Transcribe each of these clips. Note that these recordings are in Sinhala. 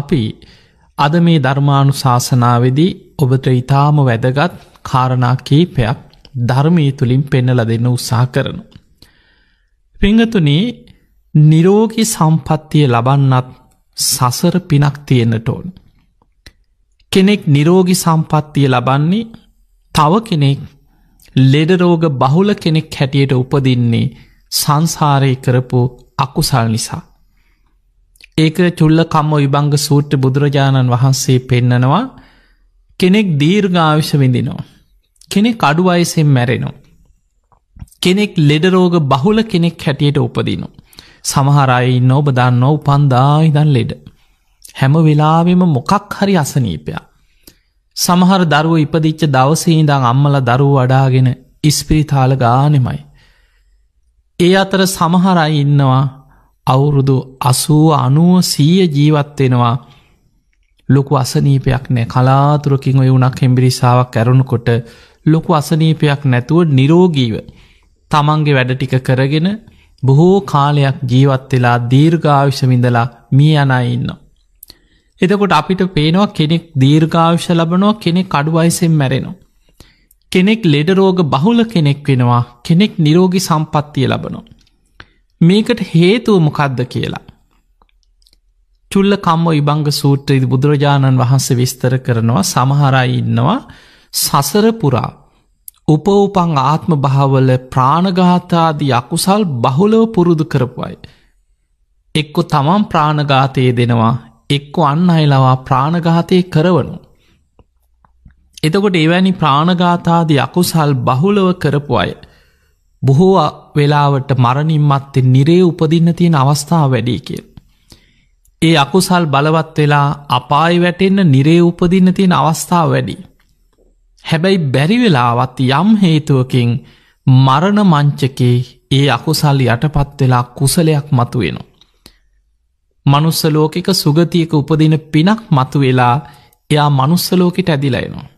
අපි අද මේ ධර්මාණු ශාසනාවදී ඔබට ඉතාම වැදගත් කාරණා කීපයක් ධර්මය තුළින් පෙන්නල දෙන්න උත්සා කරනු. පිංහතුනේ නිරෝගි සම්පත්තිය ලබන්නත් සසර පිනක් තියෙන්න්නට ඕන. කෙනෙක් නිරෝගි සම්පත්තිය ලබන්නේ තව කෙනෙක් ලෙඩරෝග බහුල කෙනෙක් හැටියට උපදින්නේ සංසාරය කරපු අකුසල් නිසා. ඒක චුල්ල කම්ම විභංග සූට්‍ර බුදුරජාණන් වහන්සේ පෙන්නනවා කෙනෙක් දීර්ඝාවිෂ විඳිනවා. කෙනෙ කඩු අයසෙන් මැරෙනවා. කෙනෙක් ලෙඩරෝග බහුල කෙනෙක් හැටියට උපදිනු. සමහරයි නෝබ දන්න උපන්දා ඉදන් ලෙඩ. හැම වෙලාවෙම මොකක් හරි අසනීපයක්. සමහර දරුව ඉපදිච්ච දවසහිදං අම්මල දරුව වඩාගෙන ඉස්පිරිතාල ගානෙමයි. ඒ අතර සමහරයි ඉන්නවා අවුරුදු අසූ අනුව සීය ජීවත්වෙනවා ලොකු අසනීපයක් නෑ කලාතුරකින් ඔය වුණක් හෙම්බිරිසාාවක් ඇරුණුකොට ලොකු අසනීපයක් නැතුව නිරෝගීව තමන්ගේ වැඩටික කරගෙන බොහෝ කාලයක් ජීවත් වෙලා දීර්ඝාවිෂමිඳලා මිය අනයින්න. එතකොට අපිට පේනවා කෙනෙක් දීර්ඝාවිෂ ලබනවා කෙනෙක් කඩුවයිසෙන් මැරෙනවා. කෙනෙක් ලෙඩරෝග බහුල කෙනෙක් වෙනවා කෙනෙක් නිරෝගි සම්පත්තිය ලබනවා. මේකට හේතුව මොකක්ද කියලා. චුල්ල කම්ම ඉබංග සූත්‍රයේද බුදුරජාණන් වහන්සේ විස්තර කරනවා සමහරයි ඉන්නවා සසරපුරා උපවපං ආත්ම භාවල ප්‍රාණගාතාදී අකුසල් බහුලව පුරුදු කරපුයි. එක්කො තමන් ප්‍රාණගාතයේ දෙනවා එක්කො අන්න අයිලවා ප්‍රාණගාතය කරවනු. එතකොට එවැනි ප්‍රාණගාතාදී අකුසල් බහුලව කරපු අය. බොහෝ වෙලාවට මරණින් මත්තේ නිරේ උපදින්න තියෙන අවස්ථාව වැඩි කිය. ඒ අකුසල් බලවත් වෙලා අපායි වැටෙන්න නිරේ උපදින්න තියෙන අවස්ථාව වැඩි. හැබැයි බැරිවෙලාවත් යම් හේතුවකින් මරණ මංචකේ ඒ අකුසල් යටපත් වෙලා කුසලයක් මතුවෙනවා. මනුස්සලෝකක සුගතියක උපදින පිනක් මතු වෙලා එයා මනුස්සලෝකට ඇදිලයනවා.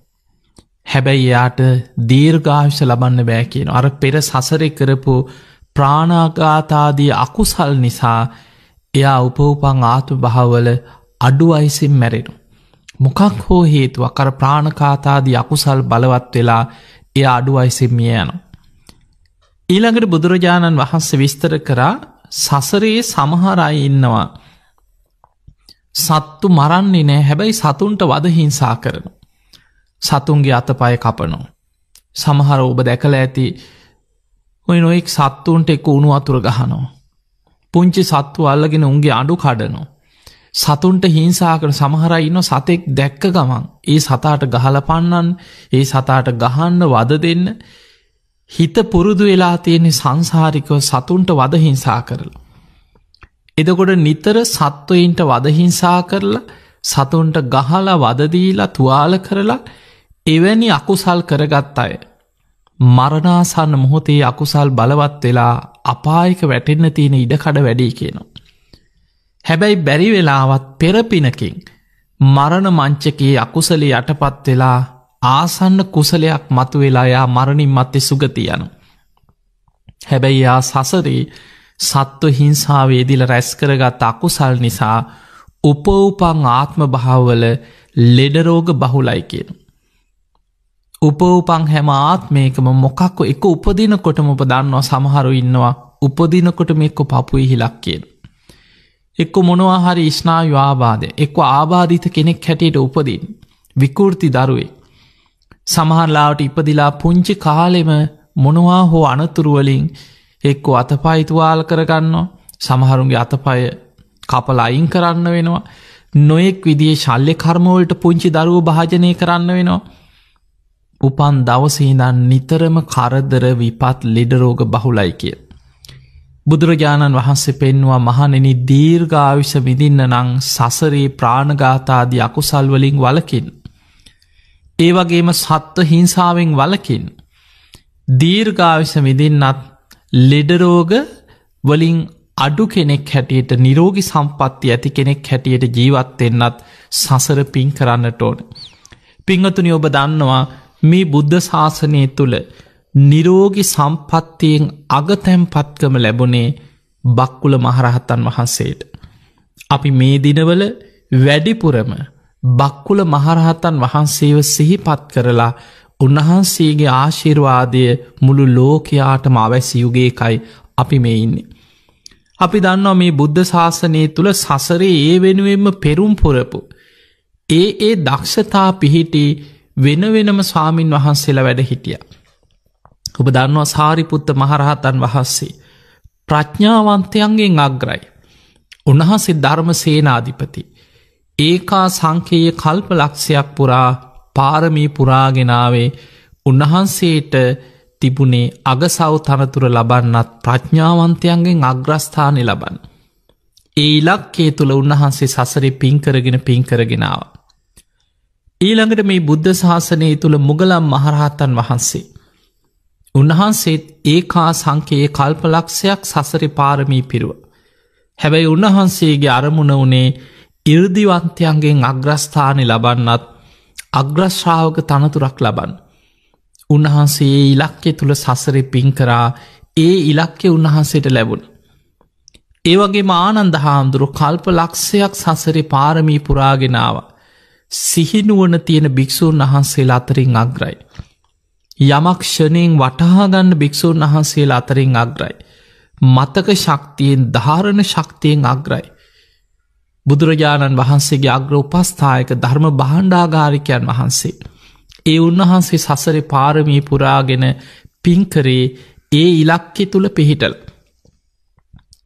හැබැයි එයාට දීර්ඝාවිෂ ලබන්න බෑ කියන අර පෙර සසරෙ කරපු ප්‍රාණාගාතාදී අකුසල් නිසා එයා උපවපං ආතු භාවල අඩු අයිසිම් මැරෙනු. මොකක් හෝ හේතුව කර ප්‍රාණකාතාදී අකුසල් බලවත් වෙලා එය අඩු අයිසිම් මිය යනු. ඊළඟට බුදුරජාණන් වහන්සේ විස්තර කරා සසරයේ සමහරයි ඉන්නවා. සත්තු මරන්නේ නෑ හැබැයි සතුන්ට වද හිංසා කරනවා. සතුන්ගේ අතපය කපනෝ. සමහර ඔබ දැකල ඇති ඔය නොෙක් සත්තුන්ට එක් උුණු අතුර ගහනෝ. පුංචි සත්තු අල්ලගෙන උන්ගේ අඩු කඩනෝ. සතුන්ට හිංසා කරන සමහර ඉන්න සතෙක් දැක්ක ගමන් ඒ සතාට ගහල පන්නන් ඒ සතාට ගහන්න වද දෙන්න හිත පුරුදු වෙලා තියෙන්නේ සංසාරිකව සතුන්ට වදහිංසා කරලා. එදකොට නිතර සත්වයින්ට වදහිංසා කරලා සතුන්ට ගහලා වදදීලා තුවාල කරලා එවැනි අකුසල් කරගත් අය. මරණාසන්න මොහොතේ අකුසල් බලවත් වෙලා අපායික වැටෙන්න තියෙන ඉඩකඩ වැඩි කියනවා. හැබැයි බැරි වෙලාවත් පෙරපිනකින් මරණ මංචකයේ අකුසලේ යටපත් වෙලා ආසන්න කුසලයක් මතු වෙලායා මරණින් මත්තෙ සුගතියනු. හැබැයි යා සසරේ සත්ව හිංසාවේදිල රැස්කරගත් අකුසල් නිසා උපවපං ආත්ම භාවවල ලෙඩරෝග බහුලයි කියනු. උපවපං හැම ආත්මේකම මොකක්ක එක උපදින කොටම උපදන්නවා සමහරු ඉන්නවා උපදිනකොට මෙක්ක පපුයි හිලක් කියෙන්. එක්ක මොනවා හරි ඉශ්නායු ආබාධය එක්ව ආබාධිත කෙනෙක් හැටියට උපදින් විකෘති දරුවේ. සමහරලාට ඉපදිලා පුංචි කාලෙම මොනවා හෝ අනතුරුවලින් එක්කු අතපයිතුවාල් කරගන්නවා සමහරුන්ගේ අතපය කපල අයින් කරන්න වෙනවා නොයෙක් විදිේ ශල්්‍ය කර්මවලට පුංචි දරුව භාජනය කරන්න වෙනවා උපන් දවසහිදන් නිතරම කරදර විපත් ලෙඩරෝග බහුලයි කියල්. බුදුරජාණන් වහන්සේ පෙන්වා මහනෙන දීර්ඝාවිෂ විඳින්න නං සසරේ ප්‍රාණගාතාදී අකුසල්වලින් වලකින්. ඒවගේම සත්ව හිංසාවෙන් වලකින්. දීර්ඝාවිෂ විදින්නත් ලෙඩරෝග වලින් අඩු කෙනෙක් හැටියට නිරෝගි සම්පත්ති ඇති කෙනෙක් හැටියට ජීවත් එන්නත් සසර පින් කරන්නට ඕන. පිංහතුනි ඔබ දන්නවා මේ බුද්ධ ශාසනය තුළ නිරෝගි සම්පත්තියෙන් අගතැම්පත්කම ලැබුණේ බක්කුල මහරහතන් වහන්සේට. අපි මේ දිනවල වැඩිපුරම බක්කුල මහරහතන් වහන්සේව සිහිපත් කරලා උන්වහන්සේගේ ආශිර්වාදය මුළු ලෝකයාටම අවැසි යුගේකයි අපි මේ ඉන්නේ. අපි දන්නවා මේ බුද්ධ ශාසනය තුළ සසරේ ඒ වෙනුවෙන්ම පෙරුම්පුරපු. ඒ ඒ දක්ෂතා පිහිටි වෙන වෙනම ස්වාමීන් වහන්සේලා වැඩ හිටිය. ඔබ දන්නවා සාරිපුත්ත මහරහතන් වහන්සේ. ප්‍රඥාවන්තයන්ගෙන් අග්‍රයි. උන්වහන්සේ ධර්ම සේනාධිපති. ඒකා සංකයේ කල්ප ලක්ෂයක් පුරා පාරමී පුරාගෙනාවේ උන්වහන්සේට තිබුණේ අගසව් තනතුර ලබන්නත් ප්‍රඥාවන්තයන්ගෙන් අග්‍රස්ථානය ලබන්. ඒ ඉලක්කේ තුළ උන්වහන්සේ සසරි පින්කරගෙන පින්කරගෙනාව. ඊළඟට මේ බුද්ධ ශාසනය තුළ මුගලම් මහරහත්තන් වහන්සේ. උන්වහන්සේත් ඒකා සංකයේ කල්පලක්ෂයක් සසරි පාරමී පිරුව. හැබැයි උන්වහන්සේගේ අරමුණ වනේ ඉර්දිවන්තයන්ගෙන් අග්‍රස්ථානය ලබන්නත් අග්‍රශ්‍රාවක තනතුරක් ලබන්. උන්වහන්සේ ඉලක්කෙ තුළ සසරි පින්කරා ඒ ඉලක්කෙ උන්වහන්සේට ලැබුණ. ඒවගේ මානන්ද හාමුදුරු කල්ප ලක්ෂයක් සසරි පාරමී පුරාගෙනාව. සිහිනුවන තියෙන භික්‍ෂූන් වහන්සේලා අතරින් අග්‍රයි. යමක්ෂණයෙන් වටහාගන්න භික්‍ෂූන් වහන්සේලා අතරින් අග්‍රයි. මතක ශක්තියෙන් ධාරණ ශක්තියෙන් අග්‍රයි. බුදුරජාණන් වහන්සේගේ අග්‍ර උපස්ථායක ධර්ම බාණ්ඩාගාරිකයන් වහන්සේ. ඒ උන්වහන්සේ සසර පාරමී පුරාගෙන පින්කරේ ඒ ඉලක්කෙ තුළ පිහිටල.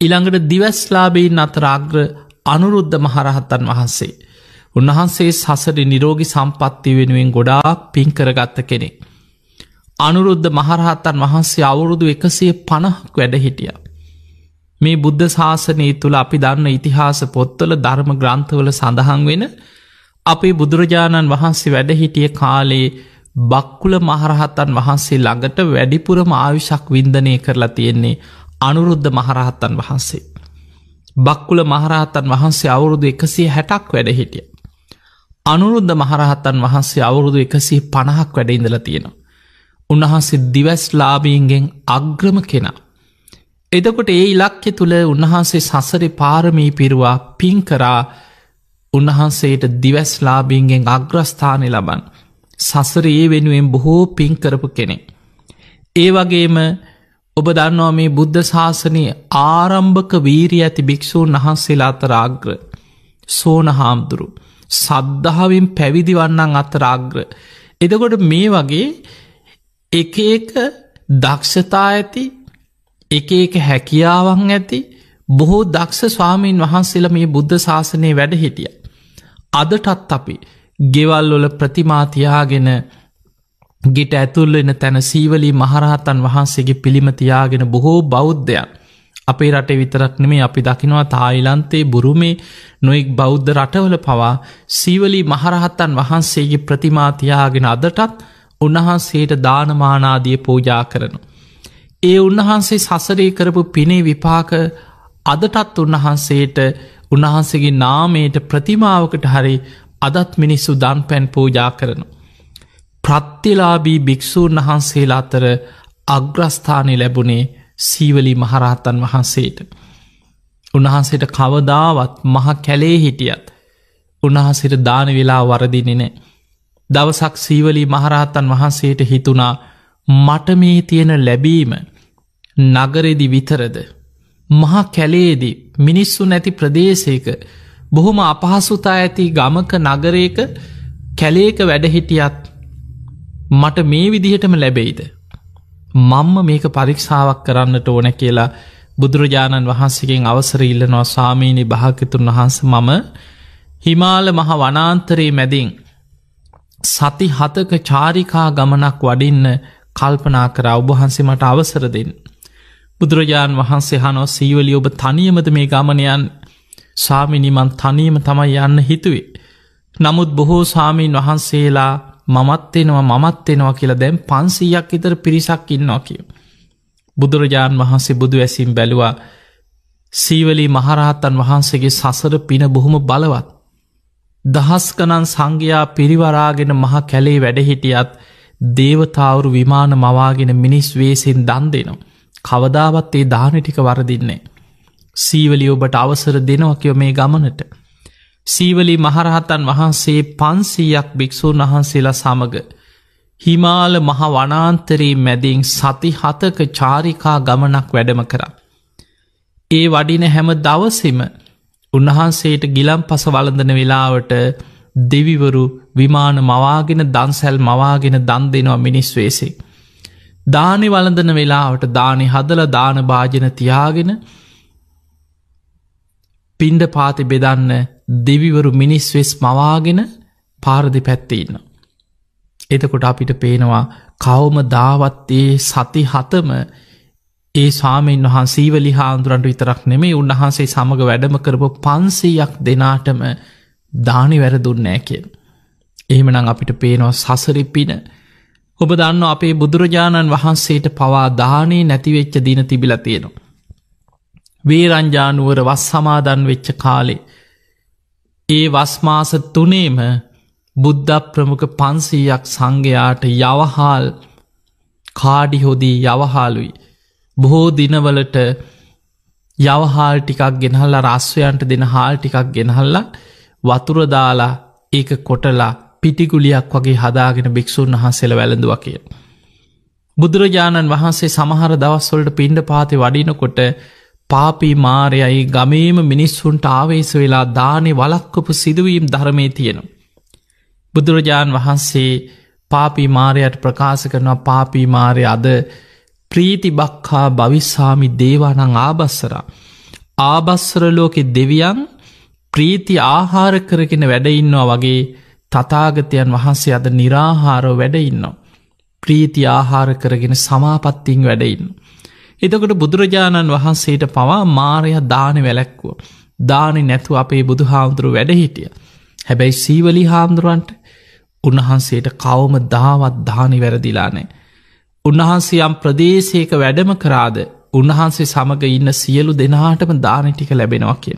ඉළඟට දිවස්ලාබෙයින් අතරාග්‍ර අනුරුද්ධ මහරහත්තන් වහන්සේ. උන්වහන්සේ සසර නිරෝගි සම්පත්ති වෙනුවෙන් ගොඩා පින්කරගත්ත කෙනෙක්. අනුරුද්ධ මහරහත්තන් වහන්සේ අවුරුදු එකසේ පණක් වැඩ හිටිය. මේ බුද්ධ ශාසනය තුළ අපි දන්න ඉතිහාස පොත්තල ධර්ම ග්‍රන්ථවල සඳහන් වෙන අපේ බුදුරජාණන් වහන්සේ වැඩහිටිය කාලේ බක්කුල මහරහත්තන් වහන්සේ ළඟට වැඩිපුරම ආවිශක් වින්දනය කරලා තියෙන්නේ අනුරුද්ධ මහරහත්තන් වහන්සේ. බක්කුල මහරහත්තන් වහන්සේ අවුරුදු එකසේ හැටක් වැඩහිටිය. අනුරුද්ධ මහරහත්තන් වහන්සේ අවුරුදු එකසේ පණහක් වැඩඉඳල තියෙනවා. උන්වහන්සේ දිවැස්ලාබීන්ගෙන් අග්‍රම කෙනා. එදකොට ඒ ඉලක්කෙ තුළ උන්වහන්සේ සසරි පාරමී පිරුවා පින්කරා උන්වහන්සේට දිවැස්ලාබීන්ගෙන් අග්‍රස්ථානය ලබන්. සසර ඒ වෙනුවෙන් බොහෝ පින්කරපු කෙනෙක්. ඒ වගේම ඔබ දන්නවා මේ බුද්ධ ශාසනය ආරම්භක වීරී ඇති භික්‍ෂූන් වහන්සේලා අතර අග්‍ර සෝන හාමුදුරු. සද්ධාවෙන් පැවිදි වන්නන් අතරාග්‍ර. එදකොට මේ වගේ එක එක දක්ෂතා ඇති එක එක හැකියාවන් ඇති බොහෝ දක්ෂ ස්වාමීන් වහන්සේල මේ බුද්ධ ශාසනය වැඩ හිටිය. අදටත් අපි ගෙවල්ලොල ප්‍රතිමාතියාගෙන ගෙට ඇතුල්ලෙන තැන සීවලී මහරහතන් වහන්සේගේ පිළිමතියාගෙන බොහෝ බෞද්ධයන් අපේ රටේ විතරක් නෙමේ අපි දකිනවා තායිලන්තේ බුරුමේ නොෙක් බෞද්ධ රටවල පවා සීවලී මහරහත්තන් වහන්සේගේ ප්‍රතිමාතියාගෙන අදටත් උන්වහන්සේට දානමානාදිය පූජා කරනු. ඒ උන්වහන්සේ සසරේ කරපු පිනේ විපාක අදටත් උන්වහන්සේට උන්වහන්සේගේ නාමයට ප්‍රතිමාවකට හරි අදත් මිනිස්සු දන් පැන් පූජා කරනු. ප්‍රත්තිලාබී භික්‍ෂූන් වහන්සේලා අතර අග්‍රස්ථානය ලැබුණේ සීවලී මහරහත්තන් වහන්සේට. උන්වහන්සේට කවදාවත් මහ කැලේ හිටියත් උන්වහන්සේට දාන වෙලා වරදිනෙ නෑ. දවසක් සීවලී මහරහත්තන් වහන්සේට හිතුණා මට මේ තියෙන ලැබීම නගරෙදි විතරද. මහා කැලේදී මිනිස්සු නැති ප්‍රදේශයක බොහොම අපහසුතා ඇති ගමක නගරේක කැලේක වැඩහිටියත් මට මේ විදිහටම ලැබෙයිද මංම මේක පරීක්ෂාවක් කරන්නට ඕන කියලා බුදුරජාණන් වහන්සකෙන් අවසර ඉල්ලනවා ස්වාමීණි භාකතුන් වහන්ස මම හිමාල මහ වනාන්තරයේ මැදින් සති හතක චාරිකා ගමනක් වඩින්න කල්පනා කර ඔබහන්සේ මට අවසර දෙෙන්. බුදුරජාණන් වහන්සේ හනෝ සීවලි ඔබ තනියමද මේ ගමනයන් ස්වාමිනිමන් තනීම තමයි යන්න හිතුවේ. නමුත් බොහෝ ස්වාමීන් වහන්සේලා මමත් වෙනවා මමත් වෙනවා කියලා දැම් පන්සීයක් ඉතර පිරිසක් ඉන්නවා කිය. බුදුරජාණන් වහන්සේ බුදු ඇසිම් බැලවා සීවලී මහරහත්තන් වහන්සේගේ සසර පින බොහොම බලවත්. දහස්කනන් සංඝයා පිරිවරාගෙන මහ කැලේ වැඩහිටියත් දේවතාවරු විමාන මවාගෙන මිනිස් වේසින් දන් දෙනවා. කවදාවත් ඒ දාන ටික වරදින්නේ. සීවලි ඔබට අවසර දෙනවකයෝ මේ ගමනට. සීවලි මහරහතන් වහන්සේ පන්සීයක් භික්‍ෂූන් වහන්සේලා සමග. හිමාල මහ වනාන්තරී මැදින් සති හතක චාරිකා ගමනක් වැඩම කර. ඒ වඩින හැම දවසෙම උන්වහන්සේට ගිලම් පස වලඳන වෙලාවට දෙවිවරු විමාන මවාගෙන දන්සැල් මවාගෙන දන් දෙනවා මිනිස් වේසේ. දානෙ වලඳන වෙලාවට දානෙ හදල දාන භාජන තියාගෙන පින්ඩ පාති බෙදන්න දෙවිවරු මිනිස් වෙස් මවාගෙන පාරදි පැත්තඉන්න. එතකොට අපිට පේනවා කවම දාවත්තේ සති හතම ඒ සාමීන් වහන්සීවලි හාන්දුරන්ට විතරක් නෙමේ උන්වහන්සේ සමඟ වැඩම කරපු පන්සීයක් දෙනාටම දානි වැරදුන්නෑ කියෙන්. එහෙමනං අපිට පේනවා සසරිපින ඔබ දන්න අපේ බුදුරජාණන් වහන්සේට පවා දානේ නැතිවෙච්ච දින තිබිල තියෙනවා. වේරංජානුවර වස් සමාදන් වෙච්ච කාලේ ඒ වස්මාස තුනේම බුද්ධ ප්‍රමුඛ පන්සීයක් සංඝයාට යවහාල් කාඩිහොදී යවහාලුයි. බොහෝ දිනවලට යවහාල් ටිකක් ගෙනහල්ල රස්වයන්ට දෙන හාල් ටිකක් ගෙනහල්ල වතුරදාලා ඒක කොටලා පිටිකුලියක් වගේ හදාගෙන භික්‍ෂූන් වහන්සෙල වැළඳුව කිය. බුදුරජාණන් වහන්සේ සමහර දවස්වලට පින්ඩ පාති වඩිනකොට පාපී මාරයයි ගමේම මිනිස්සුන්ට ආවේශ වෙලා දානෙ වලක්කොපු සිදුවීම් ධර්මය තියෙනවා. බුදුරජාණන් වහන්සේ පාපී මාරයට ප්‍රකාශ කරනවා පාපී මාරය අද ප්‍රීති බක්හා භවිස්සාමි දේවානං ආබස්සරා. ආබස්සරලෝකෙ දෙවියන් ප්‍රීති ආහාර කරගෙන වැඩඉන්නවා වගේ තතාගතයන් වහන්සේ අද නිරාහාරෝ වැඩඉන්නවා. ප්‍රීති ආහාර කරගෙන සමාපත්තිං වැඩඉන්න. එතකොට බුදුරජාණන් වහන්සේට පවා මාරය දාන වැලැක්වෝ. දානෙ නැතු අපේ බුදු හාමුදුරු වැඩ හිටිය. හැබැයි සීවලි හාමුදුරුවන්ට උන්වහන්සේට කවම දාවත් දානි වැරදිලානෑ. උන්වහන්සේ යම් ප්‍රදේශයක වැඩම කරාද උන්වහන්සේ සමඟ ඉන්න සියලු දෙනාටම දානටික ලැබෙනවා කිය.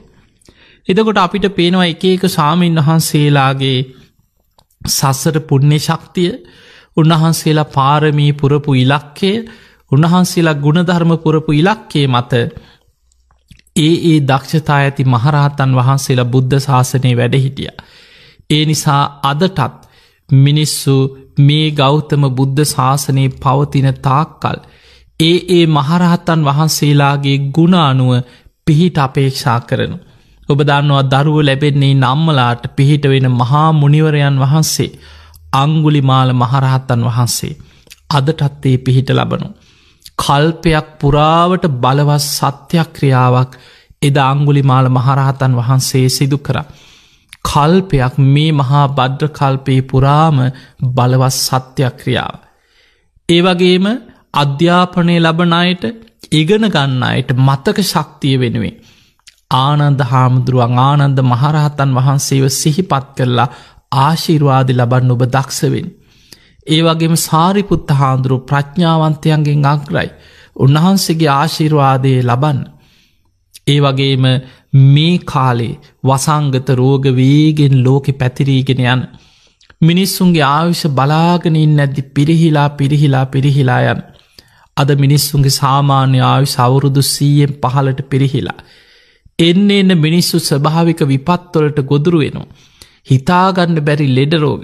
එදකොට අපිට පේනවා එක එක සාමීන් වහන්සේලාගේ සස්සර පුුණ්‍ය ශක්තිය උන්වහන්සේලා පාරමී පුරපු ඉලක්කේ උන්වහන්සේලා ගුණධර්ම පුරපු ඉලක්කේ මත ඒ ඒ දක්ෂතා ඇති මහරහතන් වහන්සේලා බුද්ධ ශාසනය වැඩ හිටිය. ඒ නිසා අදටත් මිනිස්සු මේ ගෞතම බුද්ධ ශාසනයේ පවතින තාක්කල් ඒ ඒ මහරහත්තන් වහන්සේලාගේ ගුණ අනුව පිහිට අපේක්ෂා කරනු. ඔබ දන්නවා දරුව ලැබෙන්නේ නම්මලාට පිහිට වෙන මහා මුනිවරයන් වහන්සේ අංගුලිමාල මහරහත්තන් වහන්සේ අදටත්තේ පිහිට ලබනු. කල්පයක් පුරාවට බලවත් සත්‍යක්‍රියාවක් එදා අංගුලි මාල මහරහතන් වහන්සේ සිදු කර. කල්පයක් මේ මහා බද්්‍ර කල්පයේ පුරාම බලවත් සත්‍යක්‍රියාව. ඒවගේම අධ්‍යාපනය ලබනයට ඉගෙන ගන්නයට මතක ශක්තිය වෙනුවේ. ආනන්ද හාමුදුරුවන් ආනන්ද මහරහතන් වහන්සේව සිහිපත් කරලා ආශිර්වාදි ලබන්න ඔබ දක්ෂවෙන්. ඒ වගේම සාරිපුත්ත හාන්දුරු ප්‍රඥාවන්තයන්ගෙන් අග්‍රයි. උන්වහන්සේගේ ආශිර්වාදය ලබන්න. ඒ වගේම මේ කාලේ වසංගත රෝග වේගෙන් ලෝකෙ පැතිරීගෙන යන. මිනිස්සුන්ගේ ආවිෂ බලාගෙනින් නැද්දි පිරිහිලා පිරිහිලා පිරිහිලා යන. අද මිනිස්සුන්ගේ සාමාන්‍ය ආවි සවුරුදු සීයෙන් පහලට පිරිහිලා. එන්න එන්න මිනිස්සු ස්භාවික විපත්වලට ගොදුරුවෙනවා. හිතාගන්න බැරි ලෙඩරෝග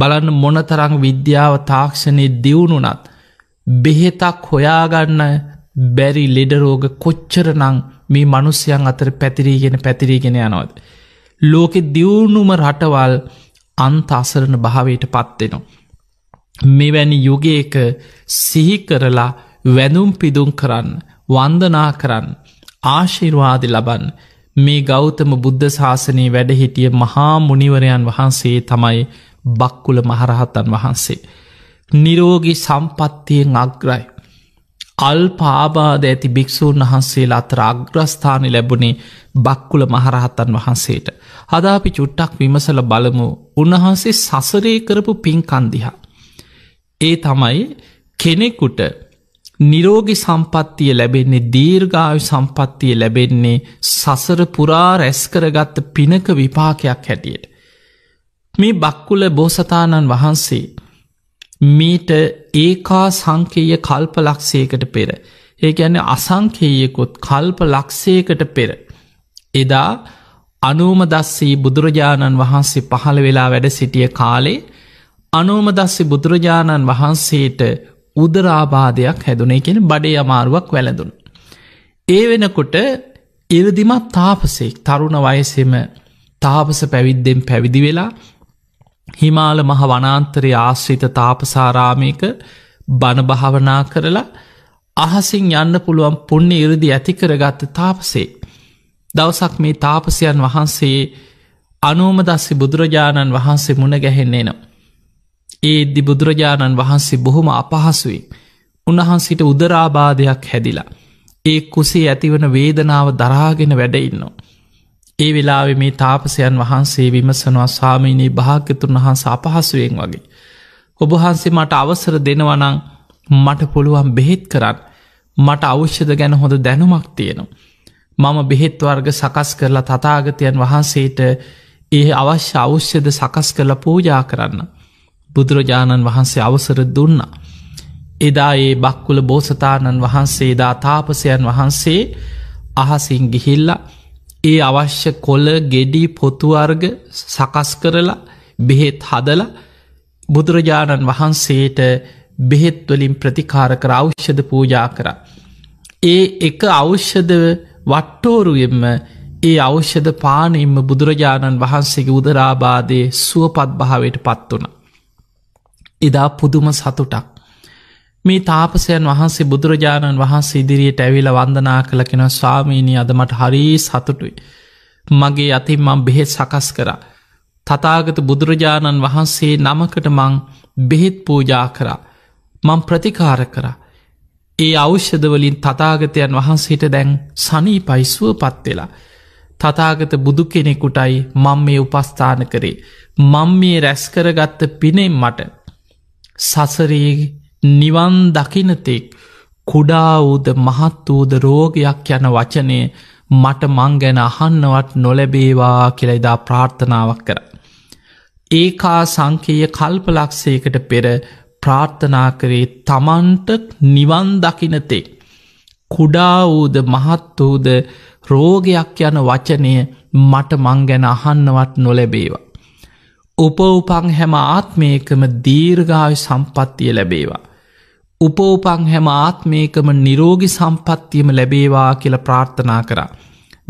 බලන්න මොනතරං විද්‍යාව තාක්ෂණය දියුණුනත් බෙහෙතක් හොයාගන්න බැරි ලෙඩරෝග කොච්චරනං මේ මනුස්්‍යයන් අතර පැතිරීගෙන පැතිරීගෙන යනවද. ලෝකෙ දියුණුම රටවල් අන්ත අසරණ භාවයට පත්වෙනවා. මෙවැනි යුගයක සිහි කරලා වැඳුම් පිදුම් කරන්න වන්දනා කරන්න ආශිර්වාද ලබන් මේ ගෞතම බුද්ධ ශාසනයේ වැඩහිටිය මහා මුනිවරයන් වහන්සේ තමයි බක්කුල මහරහත්තන් වහන්සේ. නිරෝගි සම්පත්තියෙන් අග්‍රයි. අල්පාබාද ඇති භික්‍ෂූන් වහන්සේලා අතර අග්‍රස්ථානය ලැබුණේ බක්කුල මහරහත්තන් වහන්සේට. හදාපි චුට්ටක් විමසල බලමු උන්වහන්සේ සසරේ කරපු පින්කන්දිහා. ඒ තමයි කෙනෙකුට නිරෝගි සම්පත්තිය ලැබෙන්නේ දීර්ඝායු සම්පත්තිය ලැබෙන්නේ සසර පුරා රැස්කරගත්ත පිනක විපාකයක් හැටියට. මේ බක්කුල බෝසතාණන් වහන්සේ මීට ඒකා සංකේය කල්ප ලක්ෂයකට පෙර. ඒ ඇන්න අසංකේයකොත් කල්ප ලක්ෂයකට පෙර. එදා අනෝමදස්සී බුදුරජාණන් වහන්සේ පහළ වෙලා වැඩ සිටිය කාලේ අනෝමදස්සි බුදුරජාණන් වහන්සේට උදරාබාධයක් හැදුනේ කෙන බඩේ අමාරුවක් වැළඳුන්. ඒ වෙනකොට ඉරදිමත් තාපසෙක් තරුණ වයසෙම තාපස පැවිද්දෙන් පැවිදි වෙලා හිමාල මහ වනාන්තරය ආශ්‍රිත තාපසාරාමයක බණභාවනා කරලා අහසින් යන්න පුළුවන් පුන්න ඉරදි ඇතිකරගත්ත තාපසේ. දවසක් මේ තාපසයන් වහන්සේ අනෝමදස්සි බුදුරජාණන් වහන්සේ මුණ ගැහෙන්නේ නම්. ඒද්දි බුදුරජාණන් වහන්සේ බොහොම අපහසුවේ. උන්වහන්සිට උදරාබාධයක් හැදිලා. ඒ කුසේ ඇතිවන වේදනාව දරාගෙන වැඩඉන්නවා. ඒ වෙලාවෙ මේ තාපසයන් වහන්සේ විමසනවා සාමීනී භාග්‍යතුන් වහන් සාපහසුවෙන් වගේ. ඔබහන්සේ මට අවසර දෙනවනං මට පුළුවන් බෙහෙත් කරන්න මට අවශ්‍යද ගැන හොඳ දැනුමක් තියෙනවා. මම බෙහෙත් වර්ග සකස් කරලා තතාගතයන් වහන්සේට ඒ අවශ්‍ය අවශ්‍යද සකස් කරලා පූජා කරන්න. බුදුරජාණන් වහන්සේ අවසර දුන්නා. එදා ඒ බක්කුල බෝසතාණන් වහන්සේ දා තාපසයන් වහන්සේ අහසින් ගිහිල්ලා ඒ අවශ්‍ය කොල ගෙඩි පොතුවර්ග සකස් කරලා බෙහෙත් හදල බුදුරජාණන් වහන්සේට බෙහෙත්වලින් ප්‍රතිකාර කර අෞෂ්‍යද පූජා කර. ඒ එක අෞෂ්‍යද වට්ටෝරුවෙන්ම ඒ අෞෂ්‍යද පානෙන්ම බුදුරජාණන් වහන්සේගේ උදරාබාදය සුවපත් භාවයට පත් වන. එදා පුදුම සතුටක්. මේ තාපසයන් වහන්සේ බුදුරජාණන් වහන්සේ ඉදිරියට ඇවිල වන්දනා කළ කෙන ස්වාමීණී අදමට හරී සතුටුයි. මගේ අතින් මං බෙහෙත් සකස් කර. තතාගත බුදුරජාණන් වහන්සේ නමකට මං බෙහෙත් පූජා කර. මං ප්‍රතිකාර කර. ඒ අෞෂ්‍යදවලින් තතාගතයන් වහන්සේට දැන් සනී පයිස්ුව පත්වෙලා. තතාගත බුදු කෙනෙකුටයි මං මේ උපස්ථාන කරේ. මං මේ රැස්කරගත්ත පිනෙම් මට සසරයේ නිවන් දකිනතෙක් කුඩා වූද මහත් වූද රෝගයක් යන වචනය මට මං ගැන අහන්නවත් නොලැබේවා කෙලෙදා ප්‍රාර්ථනාවක් කර. ඒකා සංකේය කල්පලක්ෂයකට පෙර ප්‍රාර්ථනා කරේ තමන්ට නිවන් දකිනතෙක්. කුඩා වූද මහත් වූද රෝගයක් යන වචනය මට මං ගැන අහන්නවත් නොලැබේවා. උපවපං හැම ආත්මයකම දීර්ඝාය සම්පත්තිය ලැබේවා. උපෝපං හැම ආත්මේකම නිරෝගි සම්පත්තියම ලැබේවා කියල ප්‍රාර්ථනා කරා.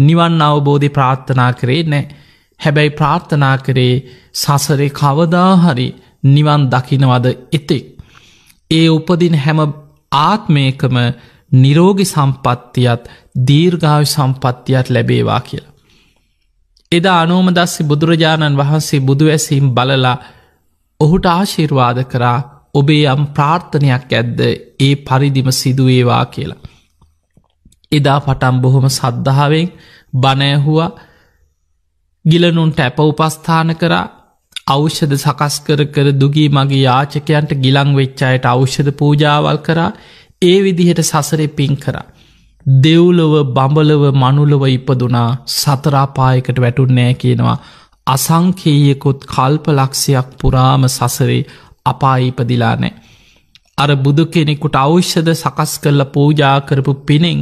නිවන් අවබෝධය ප්‍රාර්ථනා කරේ නෑ. හැබැයි ප්‍රාර්ථනා කරේ සසරේ කවදාහරි නිවන් දකිනවද එතෙක්. ඒ උපදින හැම ආත්මයකම නිරෝගි සම්පත්තියත් දීර්ඝාව සම්පත්තියත් ලැබේවා කියලා. එදා අනෝමදස්සි බුදුරජාණන් වහන්සේ බුදු ඇසීම් බලලා ඔහුට ආශිර්වාද කරා ඔබේ යම් ප්‍රාර්ථනයක් ඇද්ද ඒ පරිදිම සිදුවේවා කියලා. එදා පටම් බොහොම සද්ධාවෙන් බණයහුවා ගිලනුන්ට ඇප උපස්ථාන කරා අෞෂධ සකස් කර කර දුගී මගේ යාචකයන්ට ගිලං වෙච්චායට අෞෂධ පූජාවල් කරා ඒ විදිහට සසරේ පින් කරා. දෙව්ලොව බඹලව මනුලව ඉපදුනා සතරාපායකට වැටුන්නෑ කියනවා අසංකේයකොත් කල්ප ලක්ෂයක් පුරාම සසරේ අපායිපදිලා නෑ. අර බුදු කෙනෙකුට අවශ්‍යද සකස් කරල පූජා කරපු පිනෙෙන්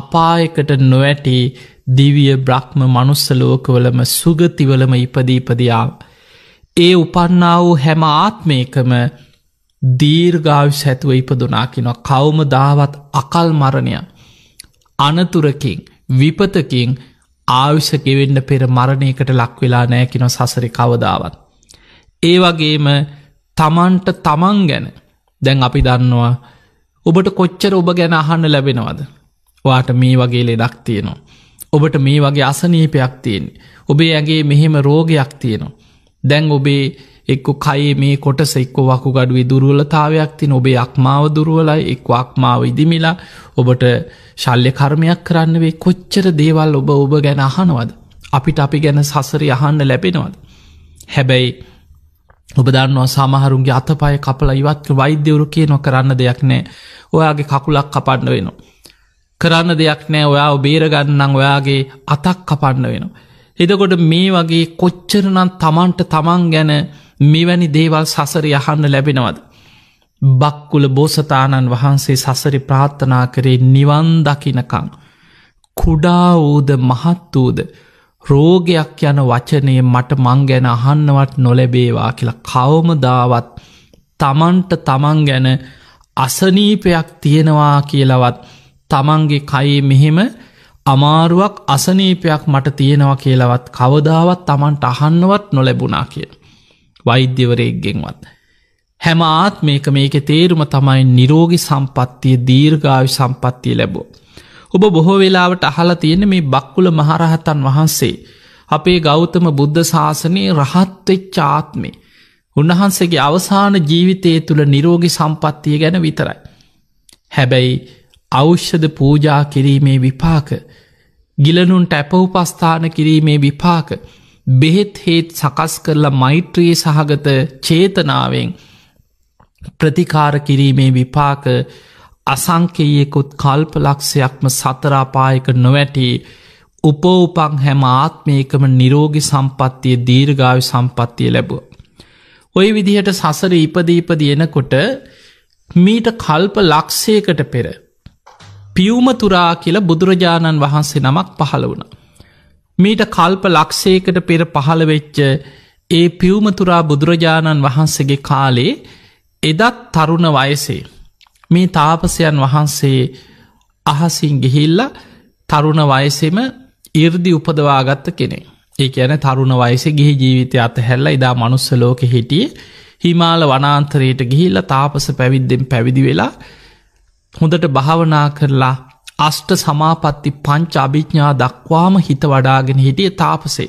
අපායකට නොවැටේ දිවිය බ්‍රහ්ම මනුස්සලෝකවලම සුගතිවලම ඉපදීපදියාව. ඒ උපන්නා වූ හැම ආත්මයකම දීර්ගාවිශ හැතුව ඉපදුනාකින කවම දාවත් අකල් මරණය අනතුරකින් විපතකින් ආවිශකෙවෙන්න පෙර මරණයකට ලක්වෙලා නෑකින සසරි කවදාවත්. ඒ වගේම තමන්ට තමන් ගැන දැන් අපි දන්නවා ඔබට කොච්චර ඔබ ගැන අහන්න ලැබෙනවද. වාට මේ වගේ ලෙඩක් තියෙනවා. ඔබට මේ වගේ අසනීපයක් තියෙන්. ඔබේ ඇගේ මෙහෙම රෝගයක් තියෙනවා. දැන් ඔබේ එක්ක කයේ මේ කොටස එක්ක වකු ගඩුවේ දුරුවලතාවයක් තින ඔබේ අක්මාව දුරුවලයි එක් අක්මාව ඉදිමිලා ඔබට ශල්්‍ය කර්මයක් කරන්න වේ කොච්චර දේවල් ඔබ ඔබ ගැන අහනවද. අපිට අපි ගැන සසරි අහන්න ලැබෙනවද. හැබැයි ඔබ දන්නවා සමහරුන්ගේ අතපය කපල ඉවත්ක වෛද්‍යවරු කිය නො කරන්න දෙයක් නෑ ඔයාගේ කකුලක් කපන්න වෙනවා. කරන්න දෙයක් නෑ ඔයා බේරගන්නං ඔයාගේ අතක් කපන්න වෙනවා. එදකොට මේ වගේ කොච්චරනම් තමන්ට තමන් ගැන මෙවැනි දේවල් සසර යහන්න ලැබෙනවද. බක්කුල බෝසතාණන් වහන්සේ සසරි ප්‍රාත්ථනා කරේ නිවන් දකිනකං. කුඩා වූද මහත් වූද රෝගයක් යන වචනය මට මං ගැන අහන්නවත් නොලැබේවා කියලා කවමදාවත් තමන්ට තමන් ගැන අසනීපයක් තියෙනවා කියලවත් තමන්ගේ කයි මෙහෙම අමාරුවක් අසනීපයක් මට තියෙනවා කියලවත් කවදාවත් තමන්ට අහන්නවත් නොලැබුණා කිය. වෛද්‍යවරයක්ගෙන්වත්. හැම ආත් මේක මේක තේරුම තමයි නිරෝගි සම්පත්තිය දීර්ඝාවි සම්පත්තිය ලැබෝ. ඔබ බොහෝ වෙලාවට අහලා තියෙන මේ බක්කුල මහරහතන් වහන්සේ. අපේ ගෞතම බුද්ධ ශාසනයේ රහත්වෙච්චාත්මේ. උන්වහන්සේගේ අවසාන ජීවිතය තුළ නිරෝගි සම්පත්තිය ගැන විතරයි. හැබැයි අෞෂ්‍යද පූජා කිරීමේ විපාක ගිලනුන්ට ඇපවුපස්ථාන කිරීමේ විපාක බෙහෙත් හේත් සකස් කරලා මෛත්‍රයේ සහගත චේතනාවෙන් ප්‍රතිකාර කිරීමේ විපාක අසංකයකුත් කල්පලක්ෂයක්ම සතරාපායක නොවැටේ උපෝපං හැම ආත්මයකම නිරෝගි සම්පත්තිය දීර්ගාව සම්පත්තිය ලැබුව. ඔය විදිහට සසර ඉපදීප දයනකොට මීට කල්ප ලක්ෂයකට පෙර. පියවමතුරා කියල බුදුරජාණන් වහන්සේ නමක් පහළ වුණ. මීට කල්ප ලක්ෂයකට පෙර පහළවෙච්ච ඒ පියවමතුරා බුදුරජාණන් වහන්සේගේ කාලේ එදත් තරුණ වයසේ මේ තාපසයන් වහන්සේ අහසින් ගිහිල්ල තරුණ වයසෙම ඉර්දි උපදවාගත්ත කෙනෙ. ඒ ඇන තරුණ වයස ගිහි ජීවිතය අතහැල්ල ඉදා මනුස්සලෝක හිටිය හිමාල වනාන්තරයට ගිහිල්ල තාපස පැවිද්දෙන් පැවිදි වෙලා හොඳට භාවනා කරලා අෂ්ට සමාපත්ති පංච අභිඥා දක්වාම හිත වඩාගෙන හිටිය තාපසේ.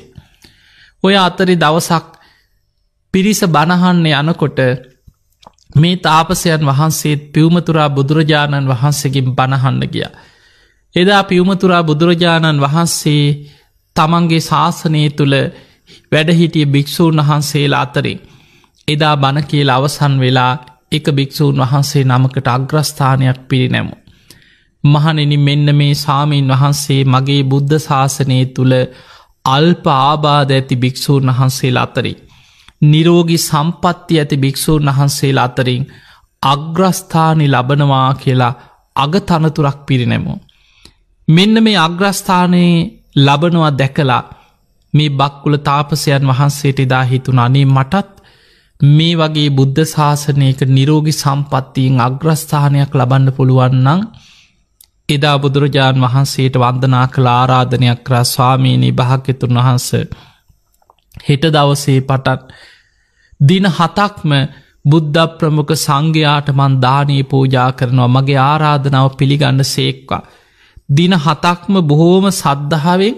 ඔය අතරි දවසක් පිරිස බණහන්න යනකොට මේ තාපසයන් වහන්සේත් පියවමතුරා බුදුරජාණන් වහන්සේකින් බණහන්න ගිය. එදා පියවමතුරා බුදුරජාණන් වහන්සේ තමන්ගේ ශාසනය තුළ වැඩහිටිය භික්‍ෂූන් වහන්සේලා අතරේ. එදා බණ කියල අවසන් වෙලා එක භික්‍ෂූන් වහන්සේ නමකට අග්‍රස්ථානයක් පිරිනැමු. මහනෙනි මෙන්න මේ සාමීන් වහන්සේ මගේ බුද්ධ ශාසනය තුළ අල්ප ආබාධ ඇති භික්‍ෂූන් වහන්සේලා අතරේ. නිරෝගි සම්පත්ති ඇති භික්‍ෂූන් වහන්සේලා අතරින් අග්‍රස්ථානි ලබනවා කියලා අගතනතුරක් පිරිනැමෝ. මෙන්න මේ අග්‍රස්ථානයේ ලබනවා දැකලා මේ බක්කුල තාපසයන් වහන්සේට එදා හිතුන අනේ මටත් මේ වගේ බුද්ධ ශාසනයක නිරෝගි සම්පත්තියෙන් අග්‍රස්ථානයක් ලබන්න පුළුවන්නං එදා බුදුරජාණන් වහන්සේට වන්දනා කළ ආරාධනයක් රා ස්වාමීණී භාක්‍යතුන් වහන්සේ හෙට දවසේ පටත් දින හතක්ම බුද්ධ ප්‍රමුඛ සංඝයාට මන් දානී පූජා කරනවා මගේ ආරාධනාව පිළිගන්න සේක්වා. දින හතක්ම බොහෝම සද්ධාවෙන්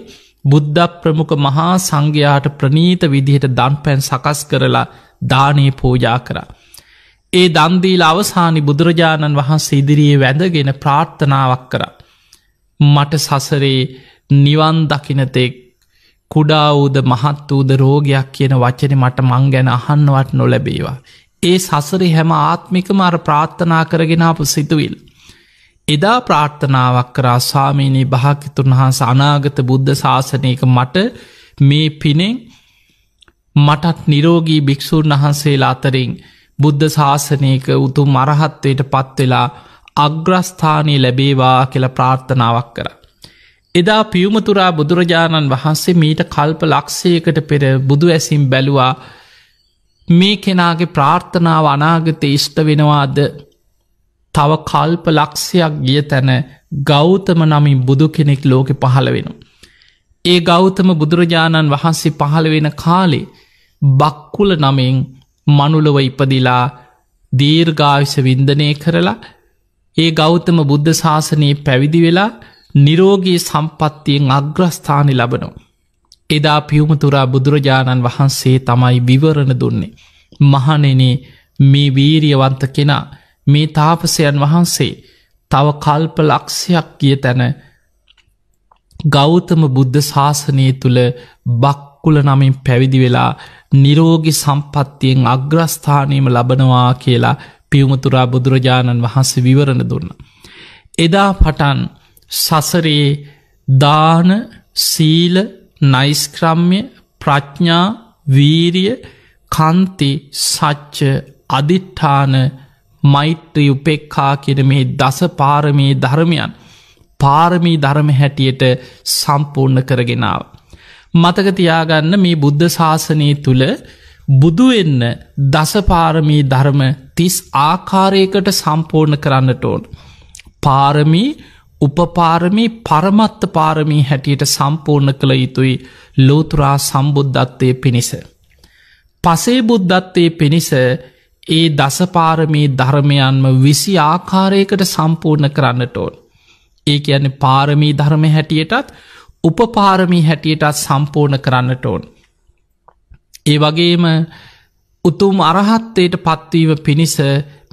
බුද්ධ ප්‍රමුඛ මහා සංඝයාට ප්‍රනීත විදිහට දන් පැන් සකස් කරලා දානී පූජා කරා. ඒ දන්දීල අවසානි බුදුරජාණන් වහන්සේ ඉදිරියේ වැඳගෙන ප්‍රාර්ථනාවක් කර. මට සසරේ නිවන් දකිනතෙක් කුඩා වූද මහත් වූද රෝගයක් කියන වචන මට මං ගැන අහන්නවත් නොලැබේවා. ඒ සසරි හැම ආත්මිකම අර ප්‍රාත්ථනා කරගෙනාපු සිතුවිල්. එදා ප්‍රාර්ථනාවක් කරා සාමීනී භාකිතුන් හා සනාගත බුද්ධ ශාසනයක මට මේ පිනෙන් මටත් නිරෝගී භික්‍ෂූන් වහන්සේලා අතරින් බුද්ධ ශාසනයක උතු මරහත්වයට පත්වෙලා අග්‍රස්ථානය ලැබේවා කියල ප්‍රාර්ථනාවක් කරා. එදා පියුමතුරා බුදුරජාණන් වහන්සේ මීට කල්ප ලක්ෂයකට පෙර බුදු ඇසිම් බැලුවා මේ කෙනාගේ ප්‍රාර්ථනාව අනාගත ඉෂ්ට වෙනවාද තව කල්ප ලක්ෂයක් ගිය තැන ගෞතම නමින් බුදු කෙනෙක් ලෝකෙ පහළ වෙන. ඒ ගෞතම බුදුරජාණන් වහන්සේ පහළ වෙන කාලේ බක්කුල නමෙන් මනුලොව ඉපදිලා දීර්ඝාවිෂ වින්දනය කරලා ඒ ගෞතම බුද්ධ ශාසනයේ පැවිදි වෙලා නිරෝගී සම්පත්තියෙන් අග්‍රස්ථානි ලබනවා. එදා පියුමතුරා බුදුරජාණන් වහන්සේ තමයි විවරණ දුන්නේ. මහනෙනේ මේ වීරියවන්ත කෙනා මේ තාපසයන් වහන්සේ තව කල්ප ලක්ෂයක් කිය තැන ගෞතම බුද්ධ ශාසනය තුළ බක්කුල නමින් පැවිදි වෙලා නිරෝගි සම්පත්තියෙන් අග්‍රස්ථානයම ලබනවා කියලා පියමුතුරා බුදුරජාණන් වහන්සේ විවරණ දුන්න. එදා පටන් සසරේ දාන සීල නයිස්ක්‍රම්ය ප්‍රඥා වීරිය කන්ති සච්ච අධිට්ඨාන මෛත්‍රී උපෙක්කා කියෙන මේ දස පාරමයේ ධර්මයන් පාරමී ධර්ම හැටියට සම්පූර්ණ කරගෙනාව. මතකතියාගන්න මේ බුද්ධ ශාසනය තුළ බුදුවෙන්න දසපාරමී ධර්ම තිස් ආකාරයකට සම්පූර්ණ කරන්නට ඕන්. පාරමී උපපාරමී පරමත්ත පාරමී හැටියට සම්පූර්ණ කළ යුතුයි ලෝතුරා සම්බුද්ධත්වය පිණිස. පසේ බුද්ධත්වය පිණිස ඒ දසපාරමී ධර්මයන්ම විසි ආකාරයකට සම්පූර්ණ කරන්නට ඕන්. ඒ ඇන පාරමී ධර්ම හැටියටත් උපපාරමී හැටියටත් සම්පූර්ණ කරන්නට ඕන්. ඒ වගේම උතුම් අරහත්තයට පත්වීම පිණිස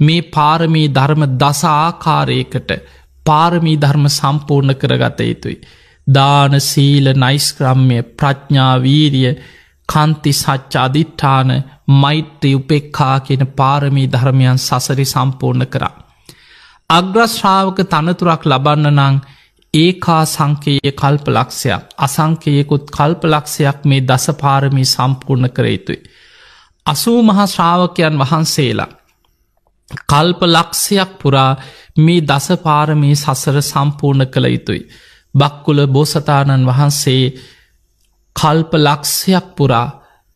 මේ පාරමී ධර්ම දස ආකාරයකට පාරමී ධර්ම සම්පූර්ණ කරගත යුතුයි. දාන සීල නයිස්ක්‍රම්ය ප්‍රඥාවීරිය කන්ති සච්ච අධිට්ඨාන මෛත්‍රී උපෙක්කා කියෙන පාරමී ධර්මයන් සසරි සම්පූර්ණ කරා. අග්‍රශ්‍රාවක තනතුරක් ලබන්න නං ඒකා සංකයේ කල්පලක්ෂයක් අසංකයෙකුත් කල්පලක්ෂයක් මේ දස පාරමී සම්පූර්ණ කරේතුයි. අසූ මහා ශ්‍රාවකයන් වහන්සේලා. කල්ප ලක්ෂයක් පුරා මේ දසපාරමී සසර සම්පූර්ණ කළ යුතුයි. බක්කුල බෝසතාණන් වහන්සේ කල්ප ලක්ෂයක් පුරා